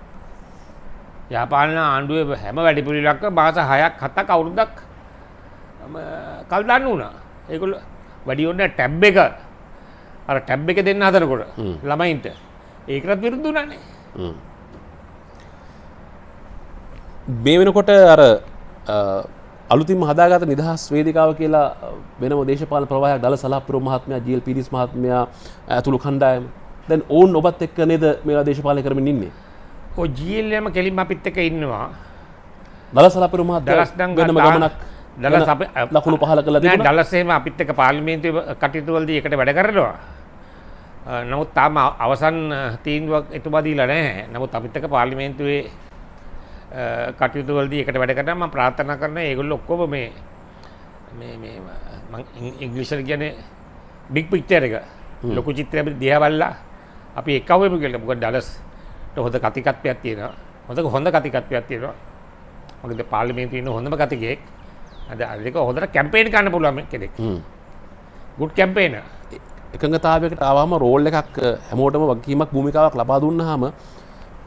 යහපාලන ආණ්ඩුවේ හැම වැඩිපුරිලක්ම මාස 6ක් 7ක් අවුරුද්දක් කල් දන්න වුණා. ඒගොල්ලෝ වැඩි ඔන්න ටැබ් එක අර ටැබ් එක දෙන්න හදනකොට ළමයින්ට ඒකත් විරුදුනනේ මේ වෙනකොට අර අලුතින් හදාගත නිදහස් වේදිකාව කියලා වෙනම දේශපාල ප්‍රවාහයක් දළ සලාපපුර මහත්මයා ජීල් පිරිස් මහත්මයා ඇතුළු කණ්ඩායම දැන් ඕන් ඔබත් එක්ක නේද මේවා දේශපාලය කරමින් ඉන්නේ ඔය ජීල්යම කෙලින්ම අපිත් එක්ක ඉන්නවා දළ සලාපපුර මහත්මයා වෙනම ගමනක් දළ ලකුණු පහල කළා දළස් එහෙම අපිත් එක්ක පාර්ලිමේන්තුවේ කටයුතු වලදී එකට වැඩ කරනවා නමුත් තාම අවසන් තීන්දුවක් එතුමා දීලා නැහැ. නමුත් අපිත් එක්ක පාර්ලිමේන්තුවේ කටයුතු වලදී එකට වැඩ කරනවා මම ප්‍රාර්ථනා කරනවා ඒගොල්ලෝ ඔක්කොම මේ මේ මේ මම ඉංග්‍රීසියෙන් කියන්නේ බිග් පික්චර් එක ලොකු චිත්‍රයක් දිහා බලලා අපි එකවෙමු කියලා. මොකද ඩලස්ට හොඳ කතිකත්වයක් තියෙනවා. හොඳ හොඳ කතිකත්වයක් තියෙනවා. මොකද පාර්ලිමේන්තුවේ ඉන්න හොඳම කතිකයෙක්. අද ඒක හොඳට කැම්පේන් කරන්න පුළුවන් කෙනෙක්. good campaigner. එකඟතාවකට ආවාම රෝල් එකක් හැමෝටම වගකීමක් භූමිකාවක් ලබා දුන්නාම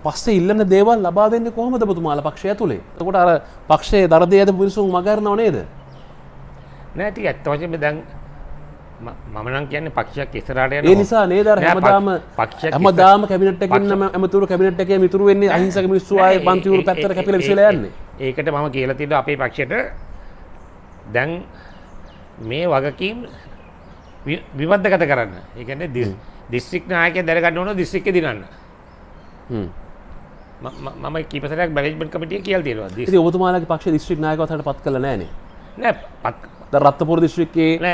පස්සේ ඉල්ලන දේවල් ලබා දෙන්නේ කොහොමද පුතුමාලා පක්ෂය ඇතුලේ? එතකොට අර පක්ෂයේ දරදේ ඇද මිනිසුන් මගහරනව නේද? නෑ ටික ඇත්ත වශයෙන්ම දැන් මම නම් කියන්නේ පක්ෂයක් ඉස්සරහට යනවා. ඒ නිසා නේද අර හැමදාම හැමදාම කැබිනට් එකකින් නම් ඇමතුරු කැබිනට් එකේ මිතුරු වෙන්නේ අහිංසක මිනිස්සු ආයේ පන්ති උරු පැත්තට කැපිලා විසලා යන්නේ. ඒකට මම කියලා තියෙනවා අපේ පක්ෂයට දැන් මේ වගකීම් විබද්ධගත කරන්න ඒකන්නේ දිස්ත්‍රික් නායකය දැනගන්න ඕන දිස්ත්‍රික්ක දිනන්න මම කීපසරයක් මැනේජ්මන්ට් කමිටිය කියලා තියෙනවා ඉතින් ඔබතුමාලගේ පක්ෂ දිස්ත්‍රික් නායකවතට පත් කළා නෑනේ නෑ පත් රත්නපුර දිස්ත්‍රික්කයේ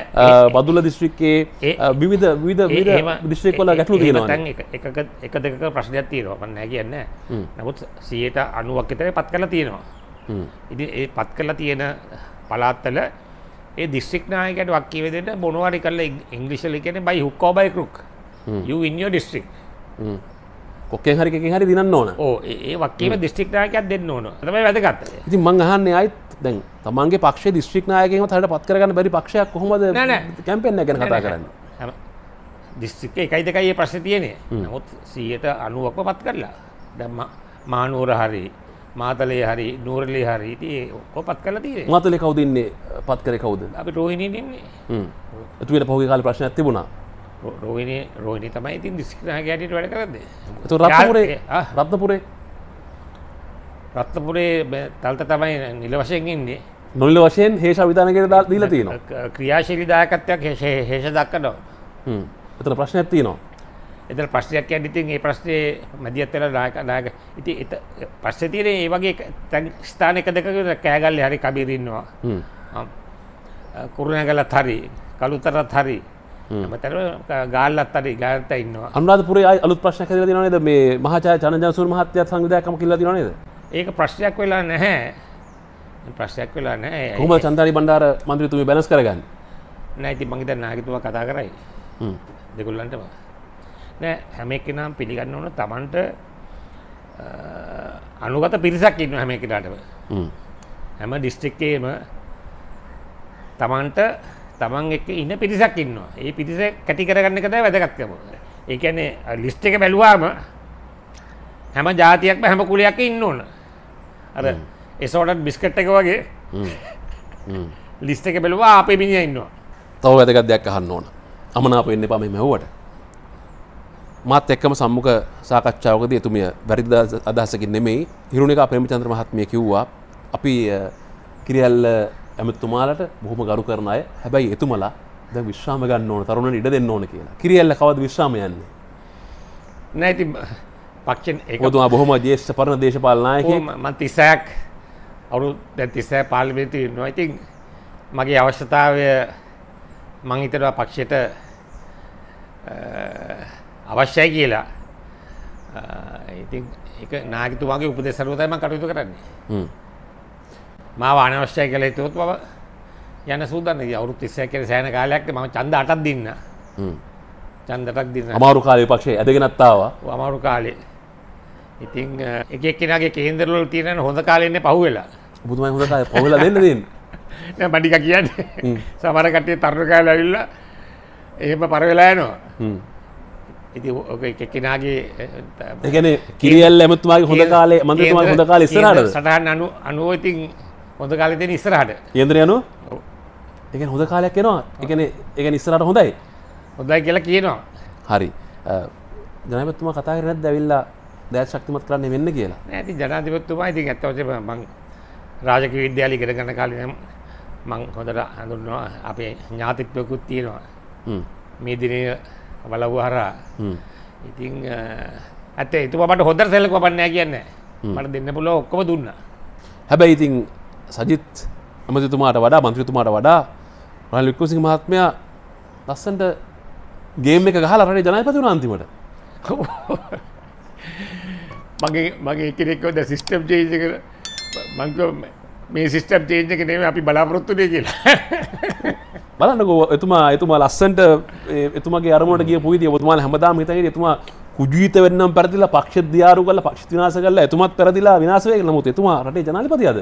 බදුල්ල දිස්ත්‍රික්කයේ විවිධ විවිධ විවිධ දිස්ත්‍රික් වල ගැටලු තියෙනවා දැන් එක එක දෙකක ප්‍රශ්නයක් තියෙනවා මම නෑ කියන්නේ නමුත් 190ක් විතර පත් කරලා තියෙනවා ඉතින් ඒ පත් කරලා තියෙන පළාත්වල ඒ දිස්ත්‍රික් නායකයට වක්කී වෙදෙට මොනවාරි කරලා ඉංග්‍රීසි ලිකෙන බයි හුක්කෝ බයි ක්‍රුක් you in your district කොක්කෙන් හරි එකකින් හරි දිනන්න ඕන. ඕ ඒ වක්කීම දිස්ත්‍රික් නායකයෙක් දෙන්න ඕන. තමයි වැදගත්. ඉතින් මං අහන්නේ ආයිත් දැන් තමන්ගේ පක්ෂයේ දිස්ත්‍රික් නායකයෙක්ව තරට පත් කරගන්න බැරි පක්ෂයක් කොහොමද කැම්පේන් එක ගැන කතා කරන්නේ? දිස්ත්‍රික් එකයි දෙකයි මේ ප්‍රශ්නේ තියෙන්නේ. නමුත් 100ට 90ක්ම පත් කරලා. දැන් මානුවර හරි මාතලේ හරි නූරලේ හරි ඔ පත් කල තිේ මාතලෙ කවදන්නේ පත් කර කවුද අපි රෝහිණය දෙන්නේ ඇතුවට පහගේ කාල ප්‍රශ්න තිබුණා රෝහිණය රෝහිණය තමයි ඉතින් දිස්කනා ගැටට වැඩ කරද රත්පුරේ රත්නපුරේ රත්නපුරේ තල්ට තමයි නිල වශයෙන්ගන්නේ නොල්ල වශයෙන් හේෂ විධානකට දීල තියෙන ක්‍රියාශීලි දායකත්වයක් හේෂ දක්කනවා එතන ප්‍රශ්න ඇත්තිනවා එතන ප්‍රශ්නයක් කියන්නේ ඉතින් ඒ ප්‍රශ්නේ මැදිහත් වෙලා නායක නායක ඉතින් එත ප්‍රශ්නේ තියෙන ඒ වගේ ස්ථාන එක දෙකක කෑගල්ලේ හරි කබීර ඉන්නවා කුරුණෑගලත් හරි කළුතරත් හරි මතර ගාල්ලත් හරි ගාල්ලත් ඉන්නවා අනුරාධපුරේ අලුත් ප්‍රශ්නයක් හදලා තියෙනවා නේද මේ මහාචාර්ය චනජනසූර් මහත්තයා සංවිධායකම කියලා තියෙනවා නේද ඒක ප්‍රශ්නයක් වෙලා නැහැ ප්‍රශ්නයක් වෙලා නැහැ කොහොමද චන්දාරි බණ්ඩාර මන්ත්‍රීතුමී බැලන්ස් කරගන්නේ නැහැ ඉතින් මං හිතන්නේ නායකතුමා කතා කරයි දෙගොල්ලන්ටම නෑ හැම එකනම් පිළිගන්න ඕන තමන්ට අනුගත පිරිසක් ඉන්න හැම එකටම හැම ඩිස්ට්‍රික්කේම තමන්ට තමන් එක ඉන්න පිරිසක් ඉන්නවා ඒ පිරිස කැටි කරගන්න එකද වැදගත්කම ඒකැනේ ලිස්ට එක බැලුවාම හැම ජාතියක්ම හැම කුලයක් ඉන්න ඕන අර එසෝටත් බිස්කට් එක වගේ ලිස්ට එක බැලවා අපේ මිනිිය ඉන්නවා තව වැදගත් දෙයක් අහන්න ඕන අමනාප වෙන්න පම මැවට මාත් එක්කම සම්මුඛ සාකච්ඡාවකදී එතුමිය වැරදි අදහසකින් නෙමෙයි හිරුණිකා ප්‍රේමචන්ද්‍ර මහත්මිය කිව්වා අපි කිරියල්ල ඇමතුමාලට බොහොම ගරු කරන අය හැබැයි එතුමලා දැන් විශ්‍රාම ගන්න ඕන තරුණට ඉඩ දෙන්න ඕන කියලා. කිරියල්ල කවද විශ්‍රාම යන්නේ? නෑ ඉතින් පක්ෂෙන් ඒක ඔබතුමා බොහොම ජ්‍යෙෂ්ඨ පරණ දේශපාලන නායකයෙක්. මම 36ක් අවුරුදු දැන් 36 පාර්ලිමේන්තුවේ ඉන්නවා. ඉතින් මගේ අවශ්‍යතාවය මං හිතනවා පක්ෂයට අවශ්‍යයි කියලා ඉතින් එක නාගතුමාගේ උපදෙස් අනුව තමයි මම කටයුතු කරන්නේ. මාව අනවශ්‍යයි කියලා හිතුවොත් මම යන සූදානම්. ඉතින් අවුරුදු 30ක් කියලා සෑහෙන කාලයක් මම ඡන්ද 8ක් දෙන්න. ඡන්දටක් දෙන්න. අමාරු කාලේ විපක්ෂයේ ඇදගෙනත් ආවා. අමාරු කාලේ. ඉතින් එක එක්කෙනාගේ කේන්දරවල තියෙන හොඳ කාලේ ඉන්නේ පහුවෙලා. ඔබතුමයි හොඳ කාලේ පහුවෙලා දෙන්න දෙන්නේ. නෑ මම ටිකක් කියන්නේ. සමහර කට්ටිය තරුණ කාලේ ඇවිල්ලා එහෙම පරවෙලා යනවා. ඉති එකෙනගේ එකන කිරියල් ඇමතුමාගේ හොඳ කාලේ මන්දතුම හොඳ කාල ස්රට සටහන් අනු අනුවතින් හොඳ කාලතෙන ඉස්රහට යන්ද්‍ර යනු එක හොඳ කාලයක් එනවා එකන එක ඉස්සරට හොඳයි හොඳයි කියලා කියනවා හරි ජනපතුම කතා කරනත් දැවිල්ලා දෑ ශක්තිමත් කරන්න වෙන්න කියලා ඇති ජනාතිපත්තුමා ඉතින් ඇත්තවස මං රාජක විද්‍යාලි කර ගන්න කාලන මං හොඳට හඳුන්නවා අපේ ඥාතිත්වයකුත් තියෙනවා මේ දිනය වලව් හරා ඉතිං ඇතේ තුමට හොදර සැලක පන්නෑ කියන්න මට දෙන්න පුල ඔක්කොම දුන්න හැබැයි ඉතිං සජිත් ඇමතිතුමාට වඩා මන්ත්‍රතුමාට වඩා රලික්කසිං මහත්මයා ලස්සන්ට ගේම එක ගහ රට ජනයිපතිවන අන්තිමට මගේ මගේ කෙනෙක්ව ද සිිස්ටම් චේජ කර මංක මේ සිිස්ටම් චේජක නේ අපි බලාපොරොත්තුනය කියලා බලන්නකෝ එතුමා එතුමා ලස්සන්ට එතුමගේ අරමට ගිය පුවිදිය බතුමා හැමදාම හිතගේ එතුමා කුජීත වෙන්නම් පැරදිලා පක්ෂ දියාරු කල පක්ෂ විනාස කල ඇතුමත් පැරදිලා විනාසවය නමුත් එතුමා රටේ ජනාධිපතියද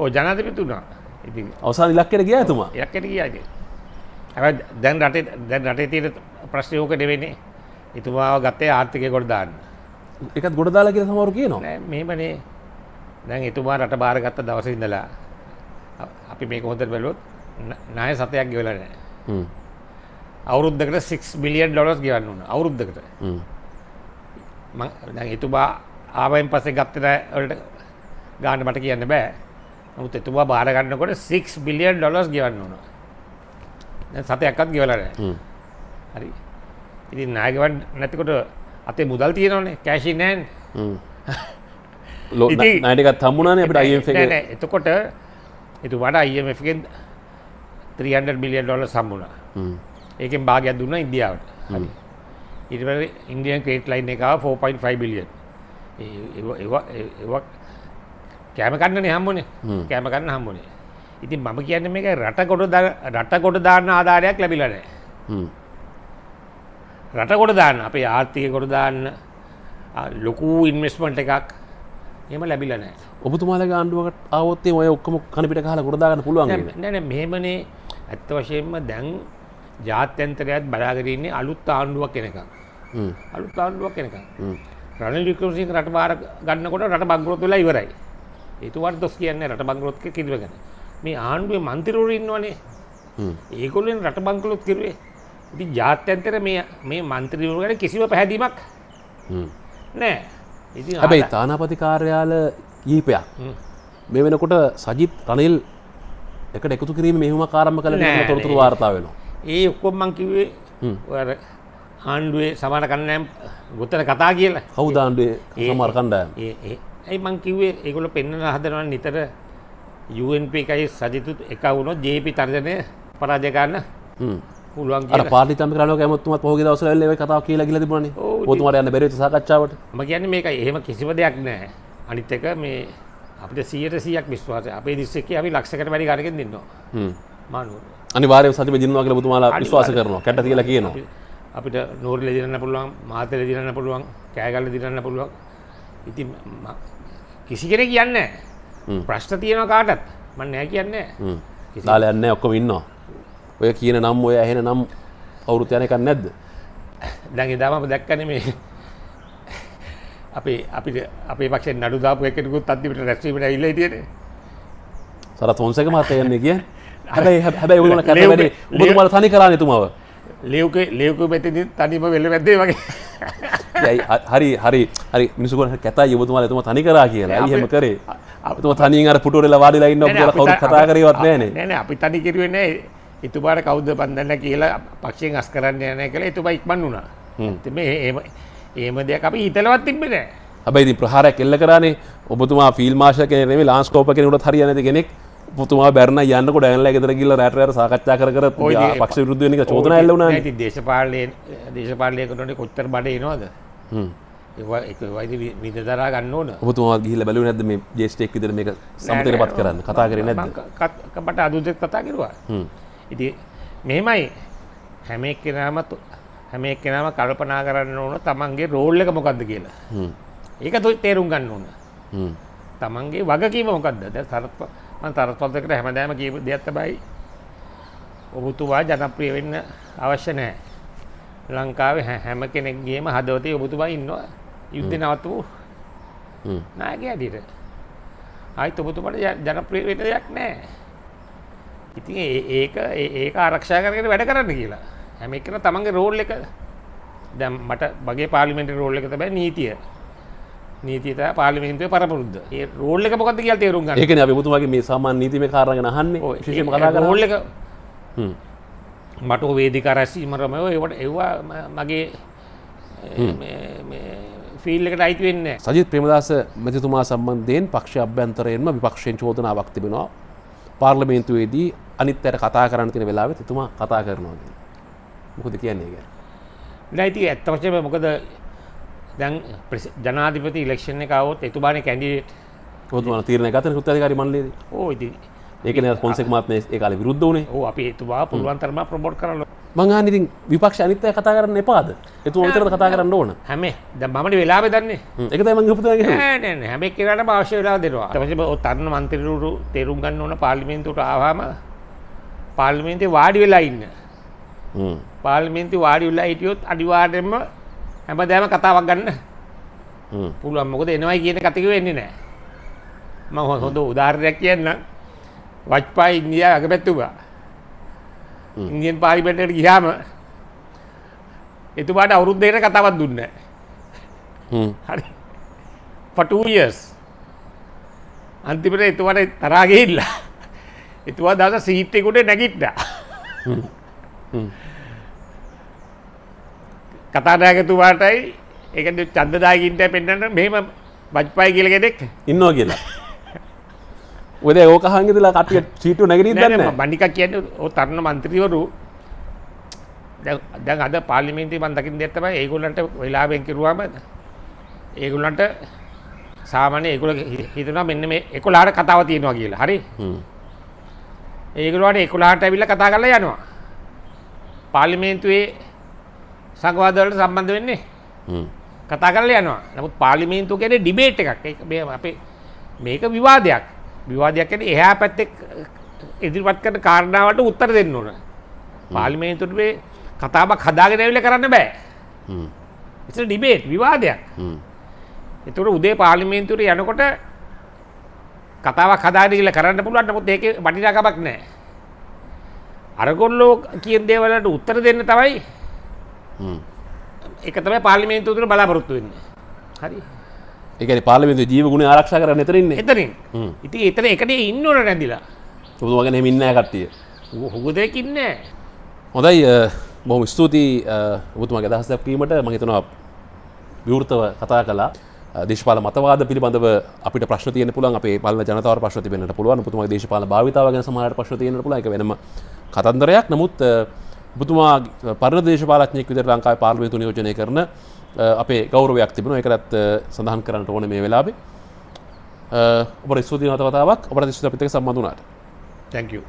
ඕ ජනාධිපතිතුනා ඉති අවසාන ඉලක්කයට ගිය එතුමා ඉලක්කයට ගියාද හැබැයි දැන් රටේ දැන් රටේ තියෙන ප්‍රශ්නේ ඕක නෙවෙන්නේ එතුමාව ගත්තේ ආර්ථිකය ගොඩ දාන්න එකත් ගොඩ දාලා කියලා සමහරු කියනවා මේමනේ දැන් එතුමා රට බාරගත්ත දවසේ ඉඳලා අපි මේක හොඳට බැලුවොත් නාය සතයක් ගෙවලා නෑ අවුරුද්ධකට සික් බිලියන් ඩොලස් ගෙවන්න ඕන අවුරුද්ධකට එතුබා ආවයින් පස්සේ ගත්තට ගාන්න මට කියන්න බෑ නමුත් එතුමා බාරගන්නකොට සික් බිලියන් ඩොලස් ගෙවන්න ඕන සතයක්කත් ගෙවලනෑ හරි ඉති නායගවන් නැතිකොට අතේ මුදල් තියෙනවනේ කෑශි නෑන් ලෝ නයටකත් තම්මුණන අපට අ එතකොට එතු වඩා අයගෙන් 300 මිලියන් ඩොලර් සම්මුණා. හ්ම්. ඒකෙන් භාගයක් දුන්නා ඉන්දියාවට. හරි. ඊට පස්සේ ඉන්දියන් ක්‍රෙඩිට් ලයින් එක ආව 4.5 බිලියන්. ඒ ඒ කෑම කන්නනේ හම්බුනේ. කෑම කන්න හම්බුනේ. ඉතින් මම කියන්නේ මේක රට කොට රට කොට දාන්න ආධාරයක් ලැබිලා නැහැ. හ්ම්. රට කොට දාන්න අපේ ආර්ථිකය කොට දාන්න ලොකු ඉන්වෙස්ට්මන්ට් එකක් එහෙම ලැබිලා නැහැ. ඔබතුමාලගේ ආණ්ඩුවකට ආවොත් මේ ඔය ඔක්කොම කණපිට ගහලා ගොඩ දාගන්න පුළුවන් නේද? නෑ නෑ මෙහෙමනේ ඇත්ත වශයෙන්ම දැන් ජාත්‍යන්තරයත් බලාගරන්නේ අලුත් ආණ්ඩුවක් කෙනක අලුත් ආණ්ඩුවක් කෙනක රණ වික්‍රමසිංහ රටබාර ගන්නකොට රට බංගරොත් වෙලා ඉවරයි ඒතුවට දොස් කියන්නේ රට බංගරොත් කිරිවගෙන මේ ආණ්ඩුවේ මන්තිරවරු ඉන්නවනේ ඒගොල්ලෙන් රට බංගලොත් කිරුවේ ඉතින් ජාත්‍යන්තර මේ මේ මන්ත්‍රීවරුන්ට කිසිම පැහැදීමක් නෑ ඉතින් හැබැයි තානාපති කාර්යාල කීපයක් මේ වෙනකොට සජිත් රනිල් එකට එකතු කිරීම මෙහම කාරම කල තොරතුර වාර්තාාවෙන ඒ ඔක්කොම් මංකිවේ ආණ්ඩුවේ සමාන කන්නෑම් ගොත්තන කතා කියලා හවදාන්ඩුවේ සමාර කණ්ඩෑ ඇයි මං කිව්වේ ඒගොල පෙන්න්න හදනවන් නිතර UNP එකයි සජිතුත් එක වුණොත් ජේපි තර්ජනය පරාජය ගන්න පුළුවන් පාලි තම කරල ඇමතුම පහෝග දවසල කතා කියලා ගිල තිබුණ තුමට යන්න බැරි සාකච්ඡාවට ම කියන්නේ මේක එහෙම කිසිව දෙයක් නෑ අනිත් එක මේ අපිට 100%ක් විශ්වාසයි. අපේ දිස්ත්‍රික්කයේ අපි ලක්ෂයකට වැඩි ගණකින් දිනනවා. හ්ම්. මානුවර. අනිවාර්යයෙන් සතිපෙ දිනනවා කියලා ඔබතුමාලා විශ්වාස කරනවා. කැට තියලා කියනවා. අපිට නෝරලේ දිනන්න පුළුවන්, මාතලේ දිනන්න පුළුවන්, කෑගල්ලේ දිනන්න පුළුවන්. ඉතින් කිසි කෙනෙක් කියන්නේ නැහැ. ප්‍රශ්න තියෙනවා කාටත්. මම නැහැ කියන්නේ නැහැ. කිසි දාලා යන්නේ ඔක්කොම ඉන්නවා. ඔය කියන නම් ඔය ඇහෙන නම් කවුරුත් යන එකක් නැද්ද? දැන් එදාම අපි දැක්කනේ මේ අපේ අපිට අපේ පක්ෂෙන් නඩු දාපු එකෙකුත් අන්තිමට රැස්වීමට ඇවිල්ලා හිටියනේ. සරත් වොන්සේක මහත්තයා යන්නේ කිය. හැබැයි හැබැයි ඔයගොල්ලෝ කරන වැඩේ ඔබතුමාලා තනි කරානේ තුමාව. ලේවක ලේවක මෙතනදී තනියම වෙල්ල වැද්දේ වගේ. ඇයි හරි හරි හරි මිනිස්සු කියන කතායි ඔබතුමාලා එතුමා තනි කරා කියලා. ඇයි එහෙම කරේ? ඔබතුමා තනියෙන් අර පුටුවරේලා වාඩිලා ඉන්න ඔබතුමාලා කවුරුත් කතා කරේවත් නැහනේ. නෑ නෑ අපි තනි කිරුවේ නෑ. එතුමාට කවුද බන්දන්න කියලා පක්ෂයෙන් අස් කරන්න යන්නේ නැහැ කියලා එතුමා ඉක්මන් වුණා. ඉතින් මේ ඒම දෙයක් අපි ඉතලවත් තිබෙන හැබයි ප්‍රහාරයක් එල්ල කරන්නේ ඔබතුමා ෆිල් මාශ කෙනෙ ලාස්කෝප කෙනට හරියනති කෙනෙක් පුතුමා බැරන යන්නක ඩැන්ල ගෙතර ගිල්ල රැටර සාකච්ඡා කර පක්ෂ විරුද්ධනික චෝදන එල්ලන ඇති දේශපාලය දේශපාලයකටට කොච්චර බඩ නවාද විදදරා ගන්න ඕන පුතුමා ගිහිල බැලු නැද මේ ජේෂ්ටෙක් විදර මේක සමතර පත් කරන්න කතා කරන මට අදුදෙක් කතා කිරවා ඉති මෙමයි හැමෙක් කෙනමත් හැම එක්කෙනාම කල්පනා කරන්න ඕන තමන්ගේ රෝල් එක මොකද්ද කියලා. ඒක තේරුම් ගන්න ඕන. තමන්ගේ වගකීම මොකද්ද? දැන් තරත් මම තරත්පත්‍රයකට හැමදාම කියපු දෙයක් තමයි ඔබතුමා ජනප්‍රිය වෙන්න අවශ්‍ය නැහැ. ලංකාවේ හැම කෙනෙක්ගේම හදවතේ ඔබතුමා ඉන්නවා. යුද්ධ නවත්වපු නායකයා ඇදිට. ආයිත් ඔබතුමාට ජනප්‍රිය වෙන්න දෙයක් නැහැ. ඉතින් ඒක ඒක ආරක්ෂා කරගෙන වැඩ කරන්න කියලා. හැම එකන තමන්ගේ රෝල් එක දැම් මට බගේ පාලිමෙන්ට රෝල් එක තබයි නීතිය නීතිත පාලිමින්තුව පරපුරුද්ද ඒ රෝල්ල එක පොකද කියල් තේරුම් එක අබතුමගේ මේ සාමාන් නීතිම කාරගෙන හන්නේ රෝල්ල එක මට වේදිකාරැසීමරම ඒවට එවා මගේ ෆිල්ලකට අයිතිවෙන්න සජිත් ප්‍රමදස මැතිතුමා සම්බන්ධයෙන් පක්ෂ අභ්‍යන්තරයෙන්ම විපක්ෂයෙන් චෝදනාවක් තිබෙනවා පාර්ලමේන්තුවේදී අනිත් තැර කතා කරන්න තින වෙලාවෙ තුමා කතා කරනවා. මොකද කියන්නේ ගැන නෑ ඉතින් ඇත්ත වශයෙන්ම මොකද දැන් ජනාධිපති ඉලෙක්ෂන් එක આવොත් එතුමානේ කැන්ඩිඩේට් ඔබතුමාලා තීරණය ගන්න උත්තරීකාරී මණ්ඩලයේදී ඕ ඉතින් ඒකනේ අර ෆොන්සෙක් මහත්මයා ඒ කාලේ විරුද්ධ වුණේ ඕ අපි එතුමා පුළුවන් තරම ප්‍රොමෝට් කරන්න මං අහන්නේ ඉතින් විපක්ෂ අනිත් අය කතා කරන්න එපාද එතුමා විතරද කතා කරන්න ඕන හැම දැන් මමනේ වෙලාවෙ දන්නේ ඒක තමයි මං හිතුවා කියන්නේ නෑ නෑ නෑ හැම එක්කෙනාටම අවශ්‍ය වෙලාව දෙනවා ඊට පස්සේ ඔය තරණ මන්ත්‍රීවරු තේරුම් ගන්න ඕන පාර්ලිමේන්තුවට ආවම පාර්ලිමේන්තුවේ වාඩි වෙලා ඉන්න පාර්ලිමේන්තු වාඩි වෙලා හිටියොත් අනිවාර්යයෙන්ම හැමදාම කතාවක් ගන්න පුළුවන් මොකද එනවයි කියන කතික වෙන්නේ නැහැ මම හොඳ උදාහරණයක් කියන්නම් වජ්පායි ඉන්දියා අගමැතිතුමා ඉන්දියන් පාර්ලිමේන්තුවට ගියාම එතුමාට අවුරුදු දෙකකට කතාවක් දුන්නේ නැහැ හරි for 2 years අන්තිමට එතුමාට තරහා ගිහිල්ලා එතුමා දවස සීට් එකට නැගිට්ටා කතානායකතුමාටයි ඒක චන්දදායකින්ට පෙන්න්නට මෙම බජ්පයි කියල කෙනෙක් ඉන්නවා කියලා ඔද ඕක හංගෙදලා කටිය චීටු නැගෙන දන්න බනිික කියන්න ඕ තරණ මන්ත්‍රීවරු දැන් අද පාලිමේන්ති බන්දකින් දෙත්තම ඒගොල්ලන්ට වෙලාබෙන් කිරුවාම ඒගොල්ලන්ට සාමාන්‍ය ඒගොල හිතනවා මෙන්න මේ එකොලාට කතාව තියෙනවා කියලා හරි ඒගොලට එකොලාට ඇවිල්ල කතා කරලා යනවා පාලිමේන්තුවේ සංවාදවලට සම්බන්ධ වෙන්නේ කතා කරලා යනවා. නමුත් පාර්ලිමේන්තුව කියන්නේ ඩිබේට් එකක්. ඒක මේ අපේ මේක විවාදයක්. විවාදයක් කියන්නේ එහා පැත්තේ ඉදිරිපත් කරන කාරණාවට උත්තර දෙන්න ඕන. පාර්ලිමේන්තුවට මේ කතාවක් හදාගෙන ඇවිල්ලා කරන්න බෑ. හ්ම්. ඒක ඩිබේට් විවාදයක්. හ්ම්. ඒතර උදේ පාර්ලිමේන්තුවට යනකොට කතාවක් හදාගෙන ඉන්න කරන්න පුළුවන්. නමුත් ඒකේ වටිනාකමක් නැහැ. අරගොල්ලෝ කියන දේවලට උත්තර දෙන්න තමයි එක තමයි පාර්ලිමේන්තුව තුළ බලාපොරොත්තු වෙන්නේ. හරි. ඒ කියන්නේ පාර්ලිමේන්තුවේ ජීව ගුණ ආරක්ෂා කරන්න එතන ඉන්නේ. එතනින්. ඉතින් එතන එකනේ ඉන්න ඕන නැඳිලා. ඔබතුමා ගැන එහෙම ඉන්නේ නැහැ කට්ටිය. හොඟ දෙයක් ඉන්නේ නැහැ. හොඳයි බොහොම ස්තුතියි ඔබතුමාගේ අදහස් දැක්වීමට මම හිතනවා විවෘතව කතා කළා. දේශපාල මතවාද පිළිබඳව අපිට ප්‍රශ්න තියෙන පුළුවන් අපේ පාලන ජනතාවට ප්‍රශ්න තිබෙන්නට පුළුවන් ඔබතුමාගේ දේශපාලන භාවිතාව ගැන සමහරට ප්‍රශ්න තියෙන්න පුළුවන් ඒක වෙනම කතන්දරයක් නමුත් ඔබතුමා පරණ දේශපාලඥයෙක් විදිහට ලංකාවේ පාර්ලිමේන්තු නියෝජනය කරන අපේ ගෞරවයක් තිබෙනවා ඒකටත් සඳහන් කරන්න ඕනේ මේ වෙලාවේ ඔබට ස්තුතියි නැවත වතාවක් ඔබට දිස්ත්‍රික්කයට සම්බන්ධ වුණාට thank you